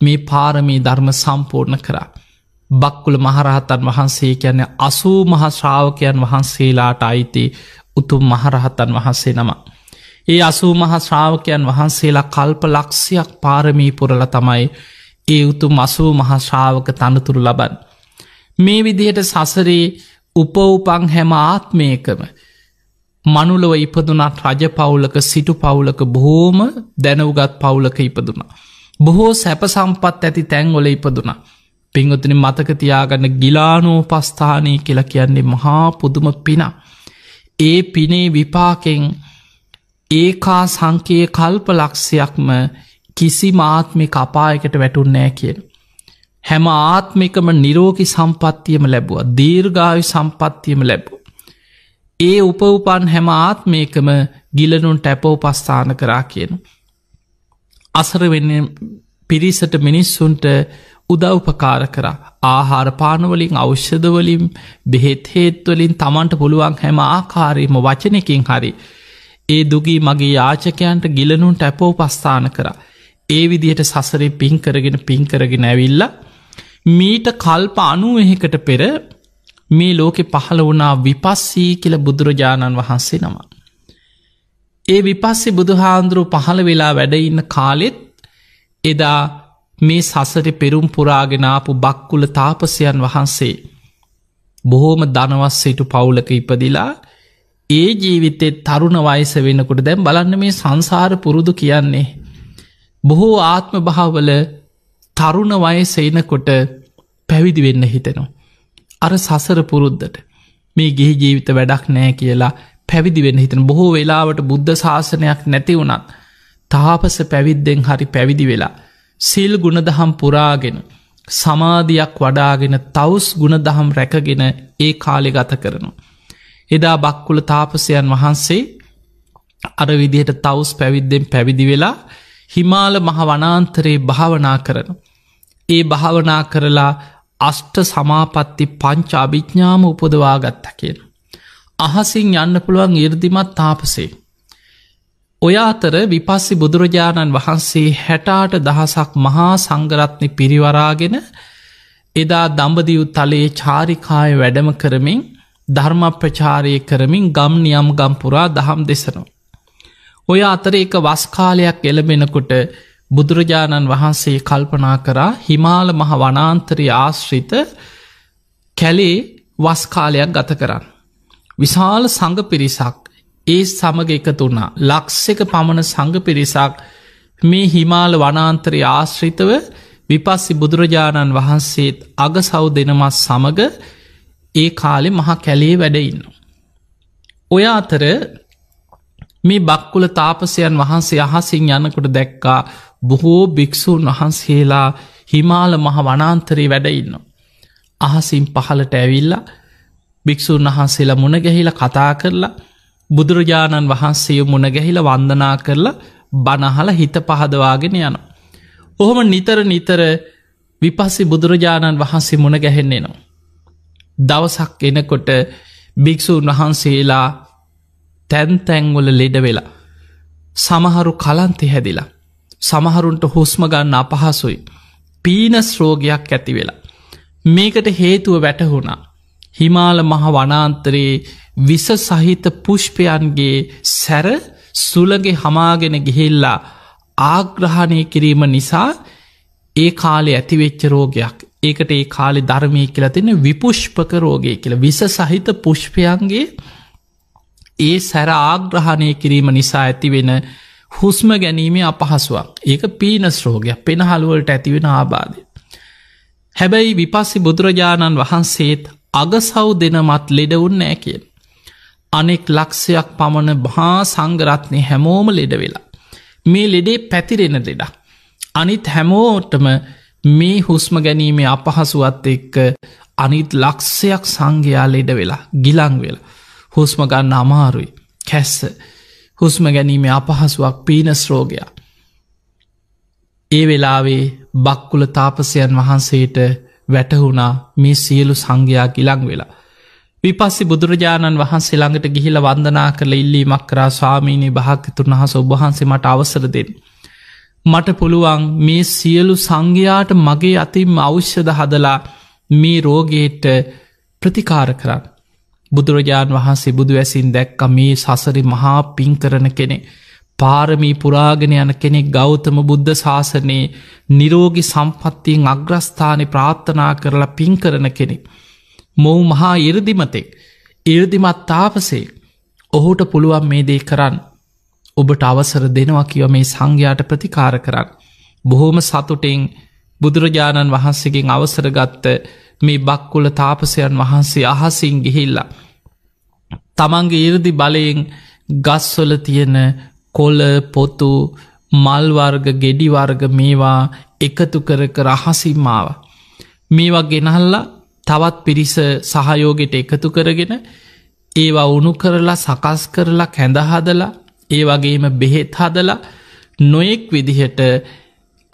මේ පාරමී ධර්ම සම්පූර්ණ කරා. බක්කුල මහරහතන් වහන්සේ කියැන අසූ මහශ්‍රාවකයන් වහන්සේලාට අයිති උතුම් මහරහතන් වහන්සේ නම. ඒ අසූ මහශ්‍රාවකයන් වහන්සේලා කල්ප ලක්ෂයක් පාරමී පුරල තමයි ඒ උතුම් අසූ මහශ්‍රාවක තනතුරු ලබන්. මේ විදිහට සසරේ උපවපං හැම ආත්මයකම මනුලව ඉපදුනත් රජ පවුලක සිටු පවුලක බොහෝම දැනවගත් පවුලක ඉපදුනා. බොහෝ සැපසම්පත් ඇති තැන්වොල ඉපදුනා. පිංගොතන මතකතියාගන්න ගිලානෝ පස්ථානය කියලා කියන්නේ මහා පුදුම පිනා. ඒ පිනේ විපාකෙන් ඒකා සංකයේ කල්ප ලක්ෂයක්ම කිසි මාත්මි කපායකට වැටුන්නෑ කියන. හැම ආත්මිකම නිරෝගි සම්පත්තියම ලැබුව දීර්ඝායු සම්පත්තියම ලැබූ. ඒ උපවපන් හැම ආත්මයකම ගිලනුන් ටැපෝ පස්ථාන කරා කියන. අසර වෙන්න පිරිසට මිනිස්සුන්ට උදව්පකාර කරා ආහාරපානවලින් අෞෂ්‍යදවලින් බෙහෙත් හේත්වලින් තමන්ට පුළුවන් හැම ආකාරීම වචනකින් හරි. ඒ දුගී මගේ යාචකයන්ට ගිලනුන් ටැපෝ පස්ථාන කරා. ඒ විදියට සසරේ පින් කරගෙන පින් කරගෙන ඇවිල්ලා මීට කල්ප අනුවහකට පෙර මේ ලෝකෙ පහළ වනා විපස්සී කියල බුදුරජාණන් වහන්සේ නවා. ඒ විපස්සෙ බුදුහාන්දුරුව පහළ වෙලා වැඩඉන්න කාලෙත් එදා මේ සසර පෙරුම් පුරාගෙනාපු බක්කුල තාපසයන් වහන්සේ. බොහෝම දනවස්සේටු පවුලක ඉපදිලා ඒ ජීවිතේ තරුණ වයිස වෙනකොට දැම් බලන්න මේ සංසාර පුරුදු කියන්නේ. බොහෝ ආත්ම භාවල තරුණ වය සේනකොට පැවිදි වෙන්න හිතෙනවා. අර සසර පුරුද්ධට මේ ගිහි ජීවිත වැඩක් නෑ කියලා පැවිදි වෙන්න හිතන බොහෝ වෙලාවට බුද්ධ ශාසනයක් නැති වුණත් තාපස පැවිද්දෙන් හරි පැවිදි වෙලා සිල් ගුණදහම් පුරාගෙන සමාධයක් වඩාගෙන තවස් ගුණදහම් රැකගෙන ඒ කාලෙ ගත කරනු. එදා බක්කුල තාපසයන් වහන්සේ අර විදිහට තවස් පැවිද්දෙන් පැවිදි වෙලා හිමාල මහ වනාන්තරයේ භාවනා කරන. ඒ භාවනා කරලා අෂ්ට සමාපත්ති පංචාභිඥ්ඥාම උපදවාගත්ත කියෙන. අහසින් යන්න පුළුවන් ඉර්දිමත් තාපසේ. ඔය අතර විපස්සි බුදුරජාණන් වහන්සේ හැටාට දහසක් මහා සංගරත්නි පිරිවරාගෙන එදා දම්බදියු තලයේ චාරිකාය වැඩම කරමින් ධර්ම ප්‍රචාරය කරමින් ගම් නියම් ගම්පුරා දහම් දෙසනවා. ඔය අතර එක වස්කාලයක් එළබෙනකොට බුදුරජාණන් වහන්සේ කල්පනා කරා හිමාල මහ වනාන්තරය ආශ්‍රිත කැලේ වස්කාලයක් ගත කරන්න. විශාල සඟ පිරිසක් ඒ සමග එකතුන්නා ලක්සක පමණ සඟ පිරිසක් මේ හිමාල වනාන්තරය ආශ්‍රිතව විපස්සි බුදුරජාණන් වහන්සේත් අග සව් දෙනමස් සමග ඒ කාලෙ මහ කැලේ වැඩඉන්න. ඔය අතර මේ බක්කුල තාපසයන් වහන්සේ අහසින් යනකොට දැක්කා බොහෝ භික්‍ෂූන් වහන්සේලා හිමාල මහ වනාන්තරේ වැඩඉන්න. අහසින් පහලට ඇවිල්ල භික්‍ෂූන් වහන්සේලා මුණගැහිල කතා කරලා බුදුරජාණන් වහන්සේ මුණගැහිල වන්දනා කරලා බනහල හිත පහදවාගෙන යන. ඔහොම නිතර නිතර විපස්සි බුදුරජාණන් වහන්සේ මුණ ගැහෙන්නේ නවා. දවසක් එනකොට භික්‍ෂූන් වහන්සේලා තැන්තැන්වල ලෙඩවෙලා. සමහරු කලන්ති හැදිලා. සමහරුන්ට හුස්මගන්න අපහසුයි. පීනස් රෝගයක් ඇති වෙලා. මේකට හේතුව වැටහුණා. හිමාල මහ වනාන්තරයේ විස සහිත පුෂ්පයන්ගේ සැර සුළගේ හමාගෙන ගිහිල්ලා ආග්‍රහණය කිරීම නිසා ඒ කාලෙ ඇතිවෙච්ච රෝගයක් ඒකට ඒ කාලෙ ධර්මය කියලා තින විපුෂ්පක රෝගය කියලා විස සහිත පුෂ්පයන්ගේ ඒ සැර ආග්‍රහණය කිරීම නිසා ඇතිවෙන හුස්ම ගැනීමේ අපහසුවක් ඒක පීනස් රෝගයක් පෙනහළුවලට ඇතිවෙන ආබාධය. හැබැයි විපස්සි බුදුරජාණන් වහන්සේත් අගසව් දෙනමත් ලෙඩවුන් නෑ කියෙන්. අනෙක් ලක්ෂයක් පමණ බා සංගරත්නය හැමෝම ලෙඩවෙලා. මේ ලෙඩේ පැතිරෙන ලෙඩක්. අනිත් හැමෝටම මේ හුස්ම ගැනීමේ අපහසුවත් එක්ක අනිත් ලක්ෂයක් සංඝයා ලෙඩ වෙලා ගිලංවෙලා. හුස්ම ගන්න අමාරුයි කැස්ස හුස්ම ගැනීම අපහසුවක් පීනස්රෝගයා. ඒ වෙලාවේ බක්කුල තාපසයන් වහන්සේට වැටහුණා මේ සියලු සංඝයා ගිලං වෙලා. විපස්සි බුදුරජාණන් වහන්සේ ළඟට ගිහිල වන්දනා කරල ඉල්ලීමක් කරා ස්වාමීනී භාක්‍යතුන් වහස ඔබහන්සේ මට අවසර දෙෙන්. මට පුළුවන් මේ සියලු සංඝයාට මගේ අතින් අවශ්‍යද හදලා මේ රෝගයට ප්‍රතිකාර කරන්න. බුදුරජාණන් වහන්සේ බුදු ඇසින් දැක්ක මේ සසරි මහා පින් කරන කෙනෙ. පාරමී පුරාගෙන යන කෙනෙක් ගෞතම බුද්ධ ශාසනයේ නිරෝගි සම්පත්තියෙන් අග්‍රස්ථානය ප්‍රාත්ථනා කරලා පින් කරන කෙනෙ. මොව මහා ඉරදිමතෙක් ඉරදිමත් තාපසේ ඔහුට පුළුවන් මේ දේ කරන්න ඔබට අවසර දෙනවා කියව මේ සංඝයාට ප්‍රතිකාර කරන්න. බොහෝම සතුටෙන් බුදුරජාණන් වහන්සේගෙන් අවසරගත්ත මේ බක්කුල තාපසයන් වහන්සේ අහසින් ගිහිල්ලා. තමන්ගේ ඉරදි බලයෙන් ගස්වල තියෙන කොල පොතු මල්වර්ග ගෙඩිවර්ග මේවා එකතු කරක රහසිම්මාව. මේවා ගෙනහල්ලා තවත් පිරිස සහයෝගෙට එකතු කරගෙන ඒවා උනු කරලා සකස් කරලා කැඳහදලා ඒ වගේම බෙහෙත් හදලා නොයෙක් විදිහට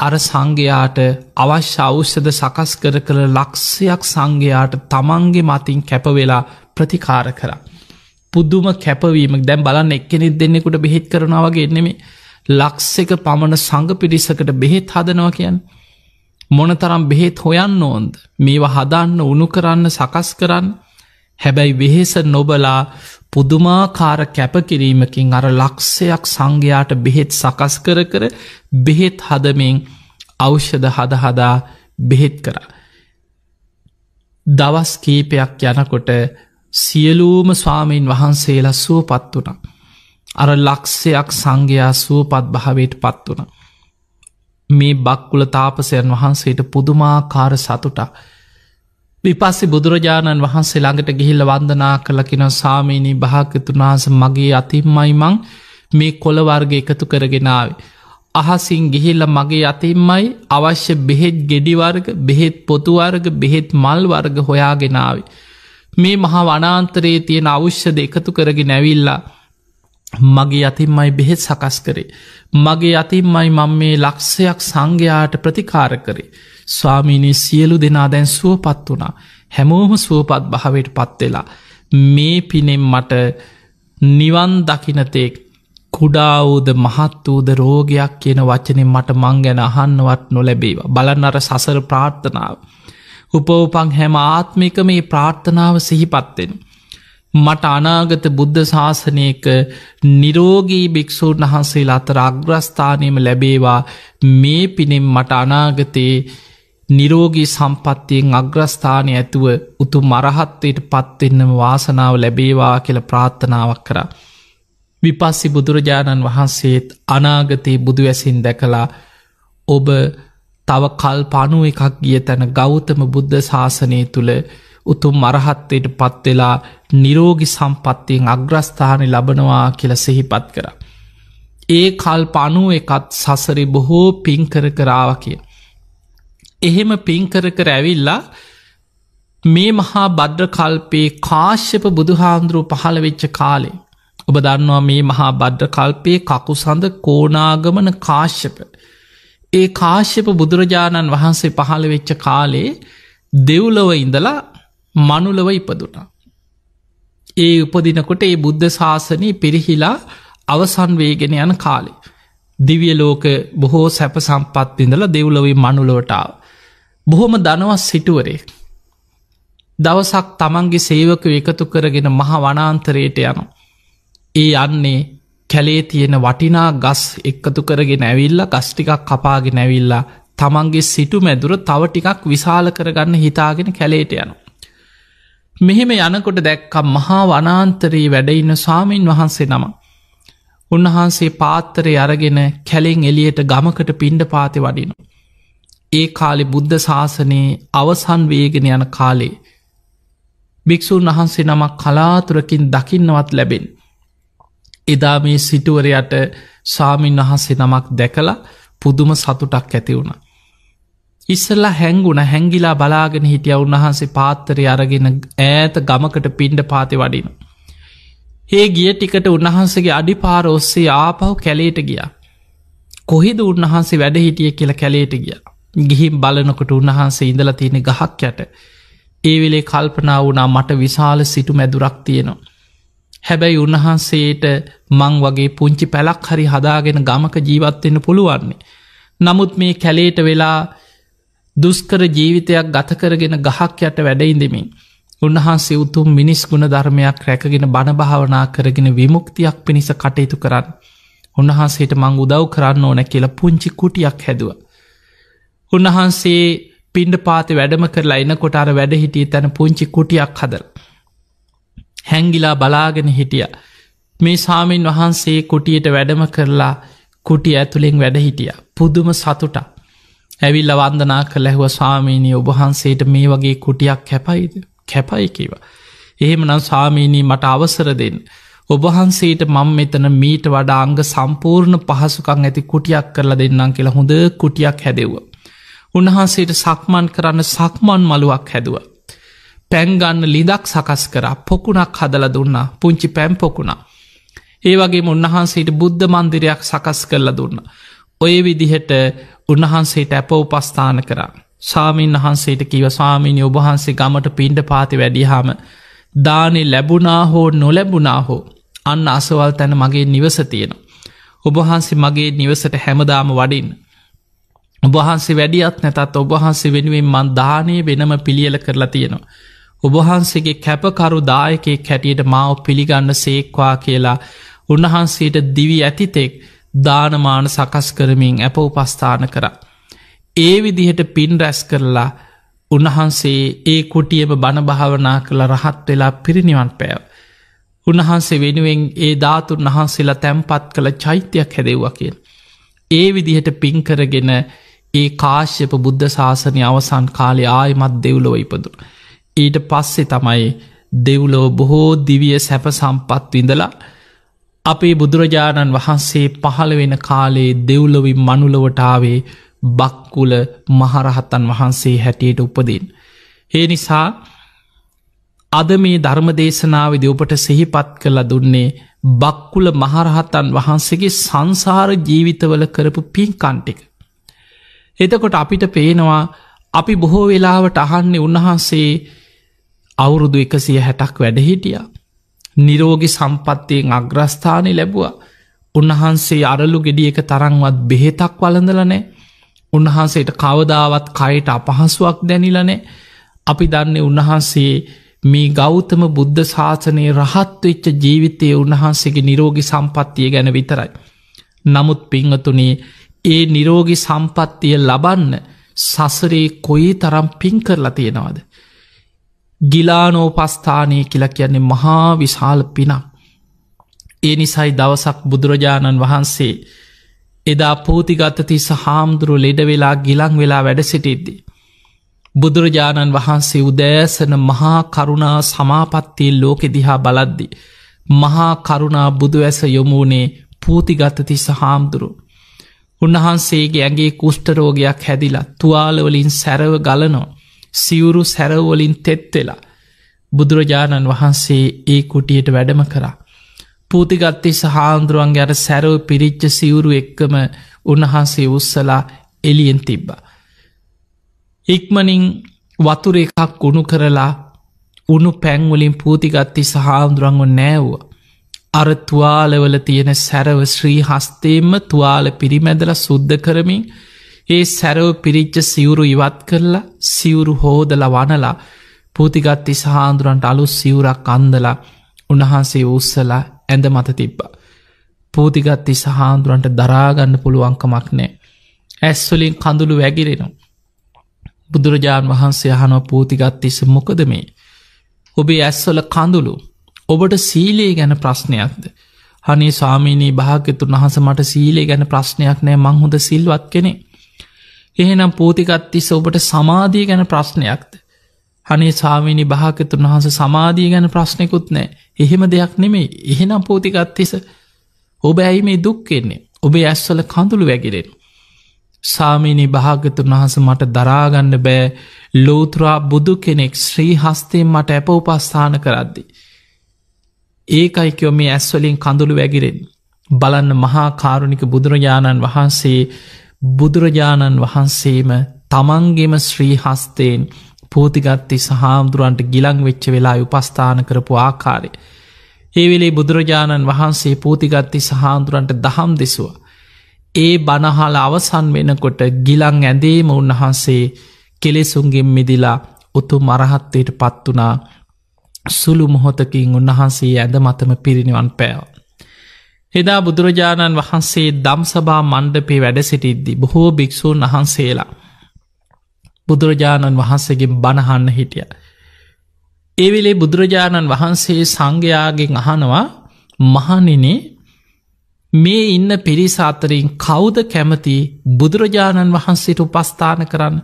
අර සංඝයාට අවශ්‍ය අවෂ්‍යද සකස් කර කළ ලක්ෂයක් සංඝයාට තමන්ගේ මතින් කැපවෙලා ප්‍රතිකාර කර. පුද්දුම කැපවීමක් දැම් බලන්න එක්කෙනෙක් දෙන්නෙකුට බෙහෙත් කරනවාගේ එන්නෙමේ ලක්සක පමණ සඟ පිරිසකට බෙහෙත් හදනවා කියන්. මොනතරම් බෙහෙත් හොයන්න ඕොන්ද මේවා හදන්න උනු කරන්න සකස් කරන්න හැබැයි වෙහෙස නොබලා පුදුමාකාර කැපකිරීමකින් අර ලක්ෂයක් සංඝයාට බෙහෙත් සකස් කර කර බෙහෙත් හදමෙන් අෞෂධ හදහදා බෙහෙත් කර. දවස් කීපයක් යනකොට සියලූම ස්වාමීන් වහන්සේලා සුවපත් වුණ. අර ලක්ෂයක් සංඝයා සුවපත් භාවයට පත් වුණ. මේ බක්කුල තාපසයන් වහන්සේට පුදුමාකාර සතුටා විපස්සෙ බුදුරජාණන් වහන්සේ ළඟට ගිහිල්ල වන්දනා කලකින සාමීනී භාකතුන් වහන්ස මගේ අතිම්මයි මං මේ කොළවර්ග එකතු කරගෙනාවේ. අහසින් ගිහිල්ල මගේ අතිම්මයි අවශ්‍ය බෙහෙත් ගෙඩිවර්ග බෙහෙත් පොතුවර්ග බෙහෙත් මල් වර්ග හොයාගෙනාවේ. මේ මහා වනාන්තරයේ තියෙන අවුෂ්‍යද එකතු කරග නැවිල්ලා. මගේ අතිම්මයි බෙහෙත් සකස් කරේ. මගේ අතිම්මයි මං මේ ලක්ෂයක් සංඝයාට ප්‍රතිකාර කරේ. ස්වාමීනී සියලු දෙනා දැන් සුවපත් වනා. හැමෝම සුවපත් භාවයට පත්වෙලා. මේ පිනෙම් මට නිවන් දකිනතෙක් කුඩාවූද මහත් වූද රෝගයක් කියන වචනෙන් මට මං ගැන අහන්නවත් නොලැබේවා. බලන් අර සසර ප්‍රාර්ථනාව. උපෝපං හැම ආත්මික මේ ප්‍රාර්ථනාව සිහිපත්තෙන්. මට අනාගත බුද්ධ ශාසනයක නිරෝගී භික්‍ෂූන් වහන්සේ අතර අග්‍රස්ථානයම ලැබේවා මේ පිනෙම් මට අනාගතයේ නිරෝගී සම්පත්තියෙන් අග්‍රස්ථානය ඇතුව උතු මරහත්වයට පත්වෙන්නම වාසනාව ලැබේවා කියල ප්‍රාත්ථනාවක් කරා. විපස්සි බුදුරජාණන් වහන්සේත් අනාගතයේ බුදුවැසින් දැකලා ඔබ තව කල් පණුව එකක් ගිය තැන ගෞතම බුද්ධ ශාසනය තුළ උතුම් මරහත්වයට පත්වෙලා නිරෝගි සම්පත්තියෙන් අග්‍රස්ථානය ලබනවා කියල සෙහිපත් කර. ඒ කල් පණුව එකත් සසරි බොහෝ පින්කර කරාව කිය. එහෙම පින්කර කර ඇවිල්ලා මේ මහා බද්්‍ර කල්පේ කාශ්‍යප බුදුහාන්දුරුව පහළ වෙච්ච කාලේ. ඔබ දන්නවා මේ මහා බද්්‍ර කල්පයේ කකු සඳ කෝනාගමන කාශ්‍යප. ඒ කාශ්‍යප බුදුරජාණන් වහන්සේ පහළ වෙච්ච කාලේ දෙව්ලව ඉඳලා මනුලව ඉපදුනා. ඒ උපදිනකොට ඒ බුද්ධ ශාසනය පිරිහිලා අවසන්වේගෙන යන කාලේ. දිවිය ලෝක බොහෝ සැප සම්පත්තිඉඳල දෙව්ලවී මනුලවටාව. බොහොම දනවස් සිටුවරේ. දවසක් තමන්ගේ සේවක එකතු කරගෙන මහ වනාන්තරයට යනු. ඒ අන්නේ කැලේ තියෙන වටිනා ගස් එක්කතු කරගෙන ඇවිල්ල ගස්ටිකක් කපාගෙන ඇවිල්ලා තමන්ගේ සිටු මැදුර තව ටිකක් විශාල කරගන්න හිතාගෙන කැලේට යනු. මෙහෙම යනකොට දැක්කම් මහා වනාන්තරයේ වැඩඉන්න ස්වාමීන් වහන්සේ නම. උන්වහන්සේ පාත්තරය අරගෙන කැලෙෙන් එලියට ගමකට පිණ්ඩ පාති වඩිනවා. ඒ කාලෙ බුද්ධ ශාසනයේ අවසන් වේගෙන යන කාලේ. භික්‍ෂූන් වහන්සේ නමක් කලාතුරකින් දකින්නවත් ලැබෙන්. එදා මේ සිටුවරයට සාමීන් වහන්සේ නමක් දැකලා පුදුම සතුටක් ඇතිවුණ. ඉස්සල්ලා හැංගුණ හැංගිලා බලාගෙන හිටිය උන්වහන්සේ පාත්තරය අරගෙන ඈත ගමකට පින්ඩ පාති වඩින. ඒ ගිය ටිකට උන්වහන්සගේ අඩිපාර ඔස්සේ ආපහු කැලේට ගියා. කොහිද උන්වහන්සේ වැඩ හිටිය කියලා කැලේට ගියා. ගිහිම් බලනකොට උන්වහන්සේ ඉඳලා තියෙන ගහක් යට ඒ වෙලේ කල්පනා වනා මට විශාල සිටු මැදුරක් තියෙනවා. හැබැයි උන්වහන්සේට මං වගේ පුංචි පැලක් හරි හදාගෙන ගමක ජීවත්වෙන්න පුළුවන්නේ. නමුත් මේ කැලේට වෙලා දුස්කර ජීවිතයක් ගතකරගෙන ගහක් යට වැඩයිඉඳමින්. උන්වහන්සේ උතුම් මිනිස් ගුණ ධර්මයක් රැකගෙන බණභාවනා කරගෙන විමුක්තියක් පිණිස කටයුතු කරන්න. උන්වහන්සේට මං උදව් කරන්න ඕන කියලා පුංචි කුටියක් හැදුව. උන්වහන්සේ පින්ඩ පාති වැඩම කරලා එනකොට අර වැඩ හිටිය තැන පුංචි කුටියක් හදර. හැංගිලා බලාගෙන හිටිය. මේ සාමීන් වහන්සේ කුටියට වැඩම කරලා කුටි ඇතුළෙෙන් වැඩ හිටිය. පුදුම සතුට. ඇවිල්ල වන්දනා කළැහුව ස්වාමීනී ඔබහන්සේට මේ වගේ කුටියක් කැපයිද කැපයිකිව. එහෙම නම් ස්වාමීනී මට අවසර දෙෙන්. ඔබහන්සේට මං මෙතන මීට වඩාංග සම්පූර්ණ පහසුකං ඇති කුටියක් කරලා දෙන්නම් කියලා හොඳ කුටියක් හැදෙව්වා. උන්වහන්සේට සක්මන් කරන්න සක්මන් මළුවක් හැදුව. පැන්ගන්න ලිඳක් සකස් කර පොකුණක් හදල දුන්නා පුංචි පැම් පොකුණා. ඒ වගේ උන්වහන්සේට බුද්ධ මන්දිරයක් සකස් කරලා දුන්න. ඔය විදිහට උන්වහන්සේට ඇප උපස්ථාන කරා. සාමීන් වහන්සේට කිව ස්වාමීනය ඔබහන්සේ ගමට පින්ඩ පාති වැඩිහාම දානෙ ලැබුණා හෝ නොලැබුණා හෝ අන්න අසවල් තැන මගේ නිවස තියෙන. ඔබහන්සේ මගේ නිවසට හැමදාම වඩින්. ඔබහන්සේ වැඩියත් නැතත් ඔබහන්සේ වෙනුවෙන් මන් දානය වෙනම පිළියල කරලා තියෙනවා. ඔබහන්සේගේ කැපකරු දායකෙක් හැටියට මාව පිළිගන්න සේක්වා කියලා උන්වහන්සේට දිවි ඇතිතෙක් දානමාන සකස් කරමින් ඇප උපස්ථාන කර. ඒ විදිහට පින් රැස් කරලා උන්වහන්සේ ඒ කොටියම බණභාවනා කළ රහත් වෙලා පිරිනිවන් පැව. උන්වහන්සේ වෙනුවෙන් ඒ ධාතුන් වහන්සේලා තැම්පත් කළ චෛත්‍යයක් හැදෙව්වා කියෙන්. ඒ විදිහට පින්කරගෙන ඒ කාශ්‍යප බුද්ධ ශාසනය අවසන් කාලේ ආයමත් දෙව්ලොව ඉපදුර. ඊට පස්සේ තමයි දෙව්ලෝ බොහෝ දිවිය සැප සම්පත් විඳලා අපේ බුදුරජාණන් වහන්සේ පහළ වෙන කාලේ දෙව්ලොවි මනුලොවටාවේ බක්කුල මහරහත්තන් වහන්සේ හැටියට උපදින්. ඒ නිසා අද මේ ධර්මදේශනාව දඔපට සෙහිපත් කළ දුන්නේ බක්කුල මහරහතන් වහන්සේගේ සංසාර ජීවිතවල කරපු පින් කන්ටික. එතකොට අපිට පේනවා අපි බොහෝ වෙලාවට අහන්නේ උන්වහන්සේ අවුරුදු එකසිය හැටක් වැඩහිටිය. නිරෝගි සම්පත්තියෙන් අග්‍රස්ථානය ලැබවා උන්වහන්සේ අරලු ගෙඩියක තරංවත් බෙහෙතක් වලඳලනෑ උන්වහන්සේට කවදාවත් කයට අපහසුවක් දැනිලනෑ අපි දන්නේ උන්වහන්සේ මේ ගෞතම බුද්ධ ශාසනයේ රහත්වෙච්ච ජීවිතය උන්වහන්සේගේ නිරෝගි සම්පත්තිය ගැන විතරයි. නමුත් පිංහතුනේ ඒ නිරෝගි සම්පත්තිය ලබන්න සසරේ කොයි තරම් පින් කරලා තියෙනවාද. ගිලානෝපස්ථානය කියලා කියන්නේ මහා විශාල පිනම්. ඒ නිසයි දවසක් බුදුරජාණන් වහන්සේ එදා පූතිගතති සහාමුදුරු ලෙඩවෙලා ගිලං වෙලා වැඩසිටිද්දී. බුදුරජාණන් වහන්සේ උදෑසන මහා කරුණා සමාපත්තිය ලෝකෙ දිහා බලද්දි. මහා කරුණා බුදුඇස යොමුණේ පූතිගතති සහාමුදුරු. උන්වහන්සේගේ ඇගේ කුෂ්ටරෝගයක් හැදිලා තුවාලවලින් සැරව ගලනෝ සිවුරු සැරවලින් තෙත්වෙලා බුදුරජාණන් වහන්සේ ඒ කුටියට වැඩම කරා. පූතිගත්ති සහාන්දුරුවන් ගැර සැරව පිරිච්ච සිවුරු එක්කම උන්වහන්සේ උස්සලා එලියෙන් තිබ්බ. ඉක්මනින් වතුර එකක් කුණු කරලා උනු පැංවලින් පූතිගත්ති සහාන්දුරුවන්ව නෑව්වා අර තුවාලවල තියෙන සැරව ශ්‍රී හස්තේම තුවාල පිරිමැදල සුද්ධ කරමින් ඒ සැරව පිරිච්ච සිවුරු ඉවත් කරලා සිවුරු හෝදල වනලා පූතිගත්ති සහාන්දුරන්ට අලු සිවුරක් අන්දලා උන්වහන්සේ උස්සලා ඇඳ මත තිබ්බ. පූතිගත්ති සහාන්දුරන්ට දරාගන්න පුළුවන්කමක් නෑ. ඇස්වලින් කඳුළු වැගිරෙනු. බුදුරජාණන් වහන්සේ අහනෝ පූතිගත්තිස මොකද මේ. ඔබේ ඇස්වල කඳුළු ඔබට සීලේ ගැන ප්‍රශ්නයක්ද. හනේ ස්වාමීනී භාගතුන් වහස මට සීලේ ගැන ප්‍රශ්නයක් නෑ මංහොද සිල්වත් කෙනෙ. එහෙනම් පූතිකත්තිස්ස ඔබට සමාධිය ගැන ප්‍රශ්නයක්ද. හනේ සාමීනි භාකතුන් වහස සමාධිය ගැන ප්‍රශ්නයකුත් නෑ එහෙම දෙයක් නෙමේ එහෙනම් පූතිකත්තිස ඔබ ඇයි මේ දුක් කෙන්නේ ඔබේ ඇස්වල කඳුළු වැගිරෙන. සාමීනි භාගතුන් වහස මට දරාගන්න බෑ ලෝතුරා බුදු කෙනෙක් ශ්‍රී හස්තයෙන් මට ඇප උපස්ථාන කරද්දිී. ඒකයිකෝ මේ ඇස්වලින් කඳුළු වැගිරෙන්. බලන්න මහා කාරුණික බුදුරජාණන් වහන්සේ බුදුරජාණන් වහන්සේම තමන්ගෙම ශ්‍රීහස්තයෙන් පෝතිගත්ති සහාමුදුරුවන්ට ගිලං වෙච්ච වෙලා උපස්ථාන කරපු ආකාරය. ඒවෙලේ බුදුරජාණන් වහන්සේ පෝතිගත්ති සහාන්දුරන්ට දහම් දෙසවා. ඒ බණහාල අවසන් වෙනකොට ගිලං ඇඳේම උන්වහන්සේ කෙලෙසුන්ගෙන් මිදිලා උතු මරහත්තයට පත්වනා සුළු මොහොතකින් උන්වහන්සේ ඇද මතම පිරිනිවන් පෑව. එදා බුදුරජාණන් වහන්සේ දම්සභා මණ්ඩපේ වැඩසිටිද්දි බොහෝ භික්‍ෂූන් වහන්සේලා. බුදුරජාණන් වහන්සේගෙන් බණහන්න හිටිය. ඒවෙලේ බුදුරජාණන් වහන්සේ සංඝයාගෙන් අහනවා මහනිනේ මේ ඉන්න පිරිසාතරින් කෞුද කැමති බුදුරජාණන් වහන්සේට උපස්ථාන කරන්න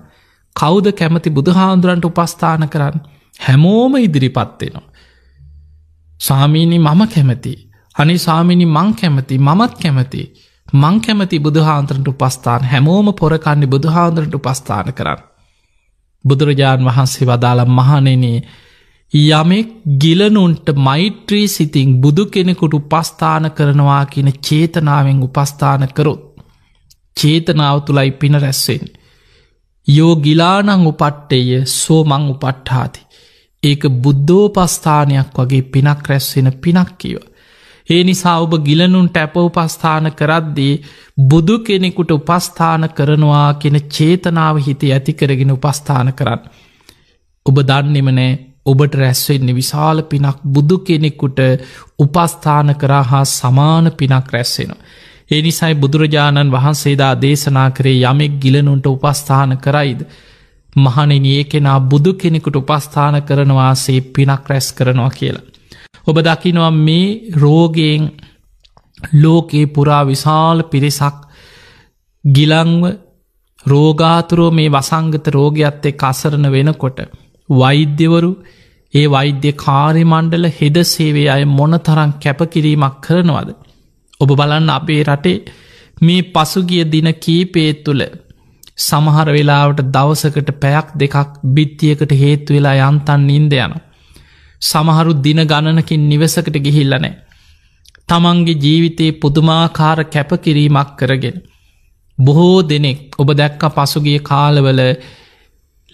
කෞුද කැමති බුදුහාන්දුරන්ට උපස්ථාන කරන්න හැමෝම ඉදිරිපත්වෙනවා. සාමීනි මම කැමති. අනි සාමිනි මං කැමති මමත් කැමති. මං කැමති බුදුහාන්තරට උපස්ථාන හැමෝම පොරකන්නේ බුදුහාන්දරට උපස්ථාන කරන්න. බුදුරජාණන් වහන්සේ වදාළ මහනෙනේ යමෙක් ගිලනුන්ට මෛත්‍රී සිතින් බුදු කෙනෙකුට උපස්ථාන කරනවා කියන චේතනාවෙන් උපස්ථාන කරොත්. චේතනාව තුළයි පින රැස්සෙන්. යෝ ගිලානං උපට්ටේය සෝ මං උපට්ඨාති. ඒක බුද්ධෝපස්ථානයක් වගේ පිනක් රැස්වෙන පිනක්කිව. ඒ නිසා ඔබ ගිලනුන් ටැපවඋපස්ථාන කරද්දී බුදු කෙනෙකුට උපස්ථාන කරනවා කෙන චේතනාව හිතේ ඇතිකරගෙන උපස්ථාන කරන්න. ඔබ දන්නෙමනෑ ඔබට රැස්වෙන්නේ විශාල පිනක් බුදු කෙනෙකුට උපස්ථාන කරා හා සමාන පිනක් රැස්වෙනවා. ඒ නිසයි බුදුරජාණන් වහන්සේදා දේශනා කරේ යමෙක් ගිලනුන්ට උපස්ථාන කරයිද. මහනෙනිය කෙනා බුදු කෙනෙකුට උපස්ථාන කරනවාසේ පිනක් රැස් කරනවා කියලා. ඔබ දකිනවා මේ රෝගයෙන් ලෝකයේ පුරා විශාල පිරිසක් ගිලංව රෝගාතුරෝ මේ වසංගත රෝගයත්තේ කසරණ වෙනකොට. වෛද්‍යවරු ඒ වෛද්‍ය කාරි මණ්ඩල හෙද සේවේ අය මොනතරං කැපකිරීමක් කරනවද. ඔබ බලන්න අපේ රටේ මේ පසුගිය දින කීපේ තුළ සමහර වෙලාවට දවසකට පැයක් දෙකක් බිත්තියකට හේතු වෙලා යන්තන් ඉන්ද යන. සමහරු දින ගණනකින් නිවසකට ගිහිල්ලනෑ. තමන්ගේ ජීවිතයේ පුදුමාකාර කැපකිරීමක් කරගෙන. බොහෝ දෙනෙක් ඔබ දැක්ක පසුගිය කාලවල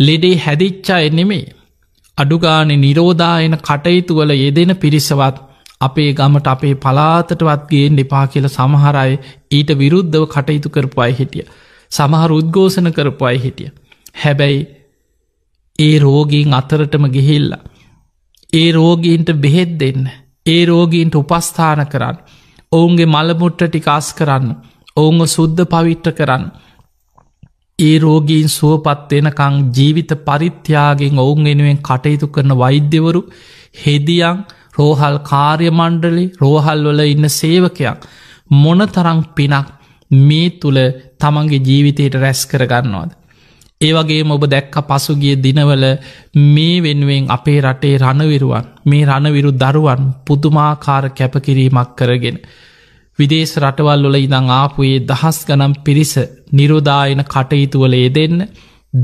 ලෙඩේ හැදිච්චා එනෙමේ අඩුගානෙ නිරෝධායන කටයුතුවල යෙදෙන පිරිසවත් අපේ ගමට අපේ පලාතටවත් ගේෙන් එපා කියල සමහරයි ඊට විරුද්ධව කටයුතු කරපුයි හිටිය. සමහර උද්ගෝසන කරපු අයි හිටිය. හැබැයි ඒ රෝගීන් අතරටම ගිහිල්ල. ඒ රෝගීන්ට බෙහෙත් දෙන්න. ඒ රෝගීන්ට උපස්ථාන කරන්න. ඔවුන්ගේ මළමුට්ට ටිකාස් කරන්න. ඔවුන්ව සුද්ධ පවිට්ට කරන්න. ඒ රෝගීන් සුවපත්වෙනකං ජීවිත පරිත්‍යයාගෙන් ඔවුන් එනුවෙන් කටයුතු කරන වෛද්‍යවරු හෙදියන් රෝහල් කාර්යමණ්ඩලි රෝහල්වල ඉන්න සේවකයක් මොනතරං පිනක් මේ තුළ තමන්ගේ ජීවිතයට රැස් කරගන්නවාද. ඒවගේ ඔබ දැක්ක පසුගිය දිනවල මේ වෙනුවෙන් අපේ රටේ රණවිරුවන් මේ රණවිරු දරුවන් පුදුමාකාර කැපකිරීමක් කරගෙන. විදේශ රටවල්ලොල ඉඳං ආපුයේ දහස් ගනම් පිරිස නිරුදායන කටයුතුවලේ දෙන්න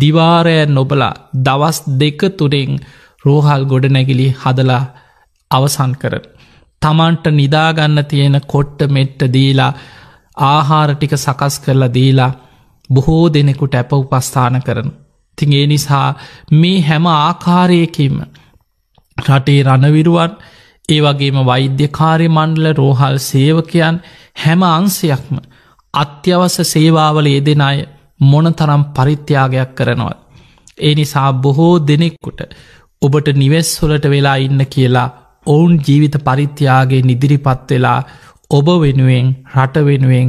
දිවාරය නොබලා දවස් දෙක තුරෙන් රෝහල් ගොඩනැගිලි හදලා අවසන් කරන. තමන්ට නිදාගන්න තියෙන කොට්ට මෙට්ට දීලා ආහාර ටික සකස් කරලා දීලා බොහෝ දෙනෙකුට ඇප උපස්ථාන කරන. තින් ඒ නිසා මේ හැම ආකාරයකින්ම රටේ රණවිරුවන් ඒ වගේම වෛද්‍යකාරි මණ්ඩල රෝහල් සේවකයන් හැම අන්සයක්ම අත්‍යවස සේවාවල යෙදෙන අය මොන තරම් පරිත්‍යාගයක් කරනවත්. ඒ නිසා බොහෝ දෙනෙක්කුට ඔබට නිවෙස් හොලට වෙලා ඉන්න කියලා ඔවුන් ජීවිත පරිත්‍යාගේ නිදිරිපත් වෙලා ඔබ වෙනුවෙන් රට වෙනුවෙන්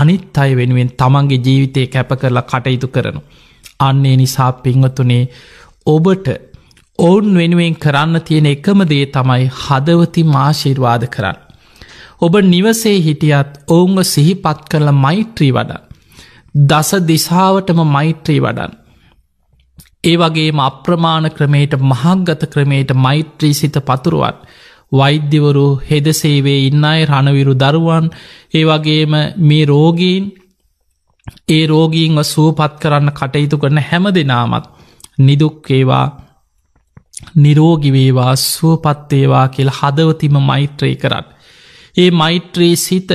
අනිත් අය වෙනුවෙන් තමන්ගේ ජීවිතය කැප කරලා කටයුතු කරනු. අන්නේ නිසා පිංවතුනේ ඔබට ඔවුන් වෙනුවෙන් කරන්න තියෙන එකම දේ තමයි හදවති මාශිර්වාද කරන්න. ඔබ නිවසේ හිටියත් ඔවුන්ව සිහිපත් කරල මෛත්‍රී වඩන්. දස දිසාාවටම මෛත්‍රී වඩන්. ඒ වගේම අප්‍රමාණ ක්‍රමයට මහක්ගත ක්‍රමයට මෛත්‍රී සිත පතුරුවන්. වෛද්‍යවරු හෙදසේවේ ඉන්න අයි රණවිරු දරුවන් ඒ වගේම මේ රෝගීන් ඒ රෝගීන්ව සුවපත් කරන්න කටයුතු කරන හැම දෙනාමත් නිදුක්කේවා නිරෝගිවේවා සුවපත්තේවා කියල හදවතිම මෛත්‍රී කරන්න. ඒ මෛත්‍රී සිත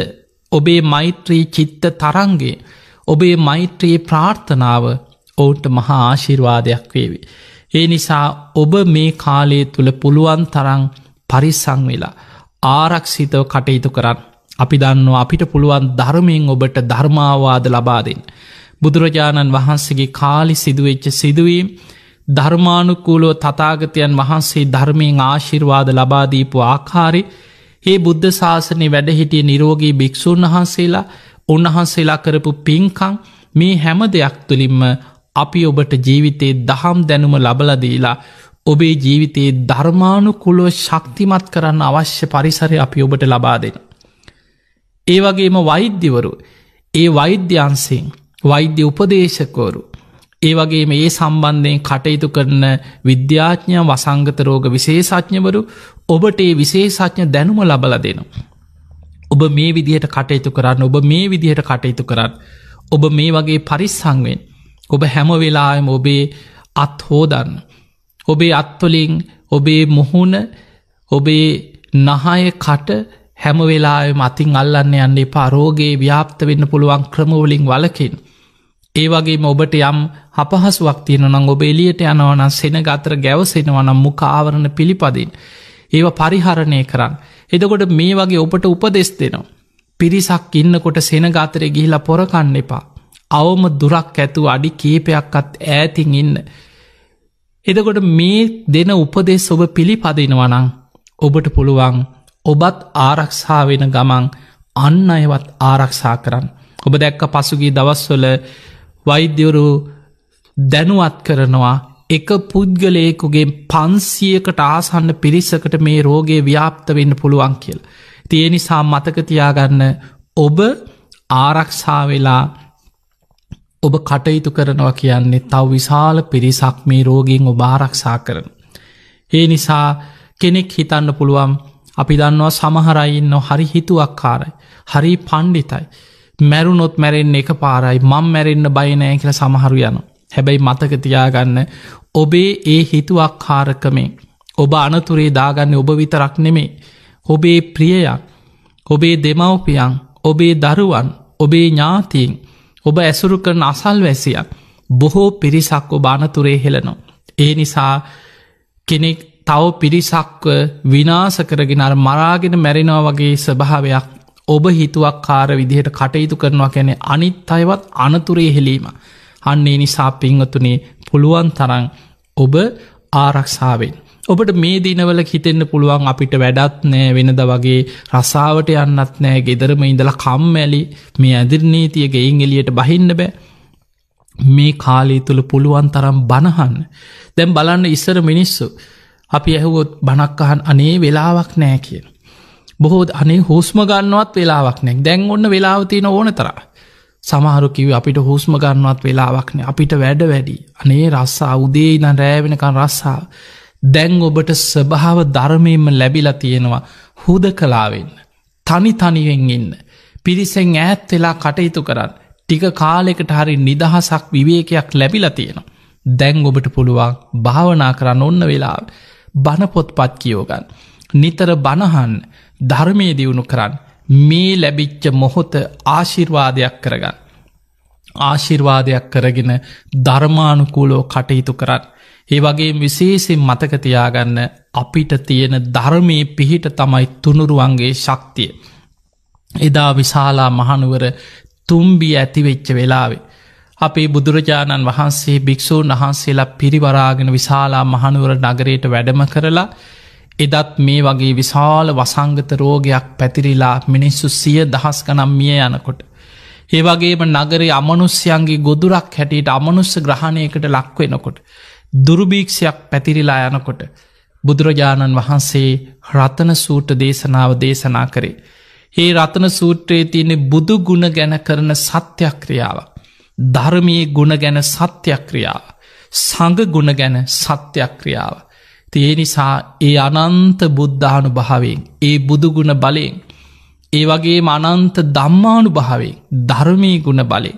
ඔබේ මෛත්‍රී චිත්ත තරන්ගේ ඔබේ මෛත්‍රී ප්‍රාර්ථනාව ඔවුන්ට මහා ආශිර්වාදයක් වේවි. ඒ නිසා ඔබ මේ කාලය තුළ පුළුවන් තරං පරිස්සං වෙලා ආරක්ෂිතව කටයුතු කරන්න අපි දන්නවා අපිට පුළුවන් ධර්මයෙන් ඔබට ධර්මාවාද ලබාදෙන්. බුදුරජාණන් වහන්සේගේ කාලි සිදුවෙච්ච සිදුවීම් ධර්මානුකූලෝ තතාගතයන් වහන්සේ ධර්මයෙන් ආශිර්වාද ලබාදීපු ආකාරි ඒ බුද්ධ ශාසනය වැඩහිටිය නිරෝගී භික්‍ෂූන් වහන්සේලා උන්වහන්සේලා කරපු පින්කං මේ හැම දෙයක් තුළින්ම අපි ඔබට ජීවිතේ දහම් දැනුම ලබලදීලා ඔබේ ජීවිතයේ ධර්මානුකුලොව ශක්තිමත් කරන්න අවශ්‍ය පරිසරය අපි ඔබට ලබා දෙෙන. ඒ වගේම වෛද්‍යවරු ඒ වෛද්‍යන්සින් වෛද්‍ය උපදේශකෝරු ඒ වගේ මේ සම්බන්ධයෙන් කටයුතු කරන විද්‍යාඥ වසංගත රෝග විශේෂඥවරු ඔබට ඒ විශේෂඥ දැනුම ලබල දෙනවා. ඔබ මේ විදිහට කටයුතු කරන්න ඔබ මේ විදිහට කටයුතු කරන්න ඔබ මේ වගේ පරිස්සංවෙන් ඔබ හැම වෙලායම ඔබේ අත් හෝදන්න ඔබේ අත්තුලින් ඔබේ මුහුණ ඔබේ නහය කට හැමවෙලා මතින් අල්ලන්න යන්නේ පාරෝගේ ව්‍යාප්ත වෙන්න පුළුවන් ක්‍රමවලින් වලකින්. ඒ වගේම ඔබට යම් අපහසුවක් තියෙන නම් ඔබ එලියට යනවනම් සෙනගතර ගැවසෙනවනම් මුකාවරණ පිළිපදින්. ඒව පරිහරණය කරන්න. එදකොට මේ වගේ ඔබට උපදෙස් දෙනවා. පිරිසක් ඉන්නකොට සෙනගාතරය ගිහිලා පොරකන්න එපා. අවම දුරක් ඇතු අඩි කීපයක්ත් ඈතින් ඉන්න. එදකොට මේ දෙන උපදෙස් ඔබ පිළිපදිනවනං ඔබට පුළුවන් ඔබත් ආරක්ෂා වෙන ගමන් අන්න අයවත් ආරක්ෂා කරන්න. ඔබ දැක්ක පසුගේ දවස්වල වෛද්‍යවරු දැනුවත් කරනවා එක පුද්ගලයෙකුගේ පන්සියකට ආසන්න පිරිසකට මේ රෝගේ ව්‍යාප්ත වෙන්න පුළුවන් කියල්. තියනිසා මතකතියාගන්න ඔබ ආරක්ෂා වෙලා ඔබ කටයුතු කරනවා කියන්නේ තව විශාල පිරිසක් මේ රෝගීෙන් ඔබ ආරක්ෂා කරන. ඒ නිසා කෙනෙක් හිතන්න පුළුවන් අපි දන්නවා සමහරයින්න හරි හිතුවක්කාරයි. හරි පණ්ඩිතයි. මැරුණොත් මැරෙන් එක පාරයි මං මැරෙන්න්න බයනෑ කියල සමහරු යන. හැබැයි මතකතියාගන්න ඔබේ ඒ හිතුවක්කාරකමේ. ඔබ අනතුරේ දාගන්න ඔබ විතරක් නෙමේ. ඔබේ ප්‍රියයන් ඔබේ දෙමව්පියන් ඔබේ දරුවන් ඔබේ ඥාතිීන් ඔබ ඇසුරු කරන අසල් වැසියක් බොහෝ පිරිසක් ඔබ අනතුරේ හෙලනෝ. ඒ නිසා කෙනෙක් තව පිරිසක්ව විනාස කරගෙන අර මරාගෙන මැරෙනවා වගේ ස්භාවයක් ඔබ හිතුවක් කාර විදිහට කටයුතු කරනවා ගැන අනිත් අයවත් අනතුරේ හෙලීම. අන්නේ නිසා පිංවතුනේ පුළුවන් තරං ඔබ ආරක්ෂාවෙන්. ඔබට මේ දිනවල හිතෙන්න්න පුළුවන් අපිට වැඩත් නෑ වෙනද වගේ රසාාවට යන්නත් නෑ ගෙදරම ඉඳලා කම්මඇලි මේ ඇදිරනීතිය ගෙයින් එලියට බහින්න බෑ මේ කාලය තුළ පුළුවන් තරම් බණහන් දැම් බලන්න ඉස්සර මිනිස්සු අපි ඇහුවොත් බණක්කහන් අනේ වෙලාවක් නෑ කියන බොහෝ අනේ හුස්ම ගන්නවත් වෙලාවක් නෙක් දැන් ඔන්න වෙලාවතින ඕන තර සමහරුකිව අපිට හුස්ම ගන්නවත් වෙලාවක්නේ අපිට වැඩ වැඩි අනේ රස්සා උදේ ඉන්න රෑවෙනකන් රස්සා දැන් ඔබට ස්වභාව ධර්මයම ලැබිලා තියෙනවා හුද කලාවෙන්න. තනි තනිවෙන් ඉන්න. පිරිසෙන් ඈත් වෙලා කටයුතු කරන්න. ටික කාලෙකට හරි නිදහසක් විවේකයක් ලැබිලා තියෙනවා. දැන් ඔබට පුළුවන් භාවනා කරන්න ඔන්න වෙලා බණපොත් පත් කියෝගන්න. නිතර බණහන් ධර්මය දියුණු කරන්න. මේ ලැබිච්ච මොහොත ආශිර්වාදයක් කරගන්න. ආශිර්වාදයක් කරගෙන ධර්මානුකූලෝ කටයුතු කරන්න. ඒ වගේ විශේෂෙන් මතකතියාගන්න අපිට තියෙන ධර්මයේ පිහිට තමයි තුනුරුවන්ගේ ශක්තිය. එදා විශාලා මහනුවර තුම්බී ඇතිවෙච්ච වෙලාවේ. අපේ බුදුරජාණන් වහන්සේ භික්‍ෂූන් වහන්සේලා පිරිවරාගෙන විශාලා මහනුවර නගරයට වැඩම කරලා එදත් මේ වගේ විශාල වසංගත රෝගයක් පැතිරිලා මිනිස්සු සිය දහස් කනම් මිය යනකොට. ඒවගේම නගරේ අමනුස්්‍යයන්ගේ ගොදුරක් හැටියට අමනුස්ස ග්‍රහණයකට ලක්වෙනකොට. දුරුභීක්ෂයක් පැතිරිලා යනකොට බුදුරජාණන් වහන්සේ රතන සූට දේශනාව දේශනා කරේ. ඒ රතන සූත්‍රයේ තියනෙ බුදු ගුණ ගැන කරන සත්‍යක්‍රියාව. ධර්මයේ ගුණ ගැන සත්‍යක්‍රියාව. සඟ ගුණ ගැන සත්‍යක්‍රියාව. තිය නිසා ඒ අනන්ත බුද්ධානු භාවෙන් ඒ බුදුගුණ බලයෙන් ඒ වගේ මනන්ත දම්මානු භාවේ ධර්මී ගුණ බලේ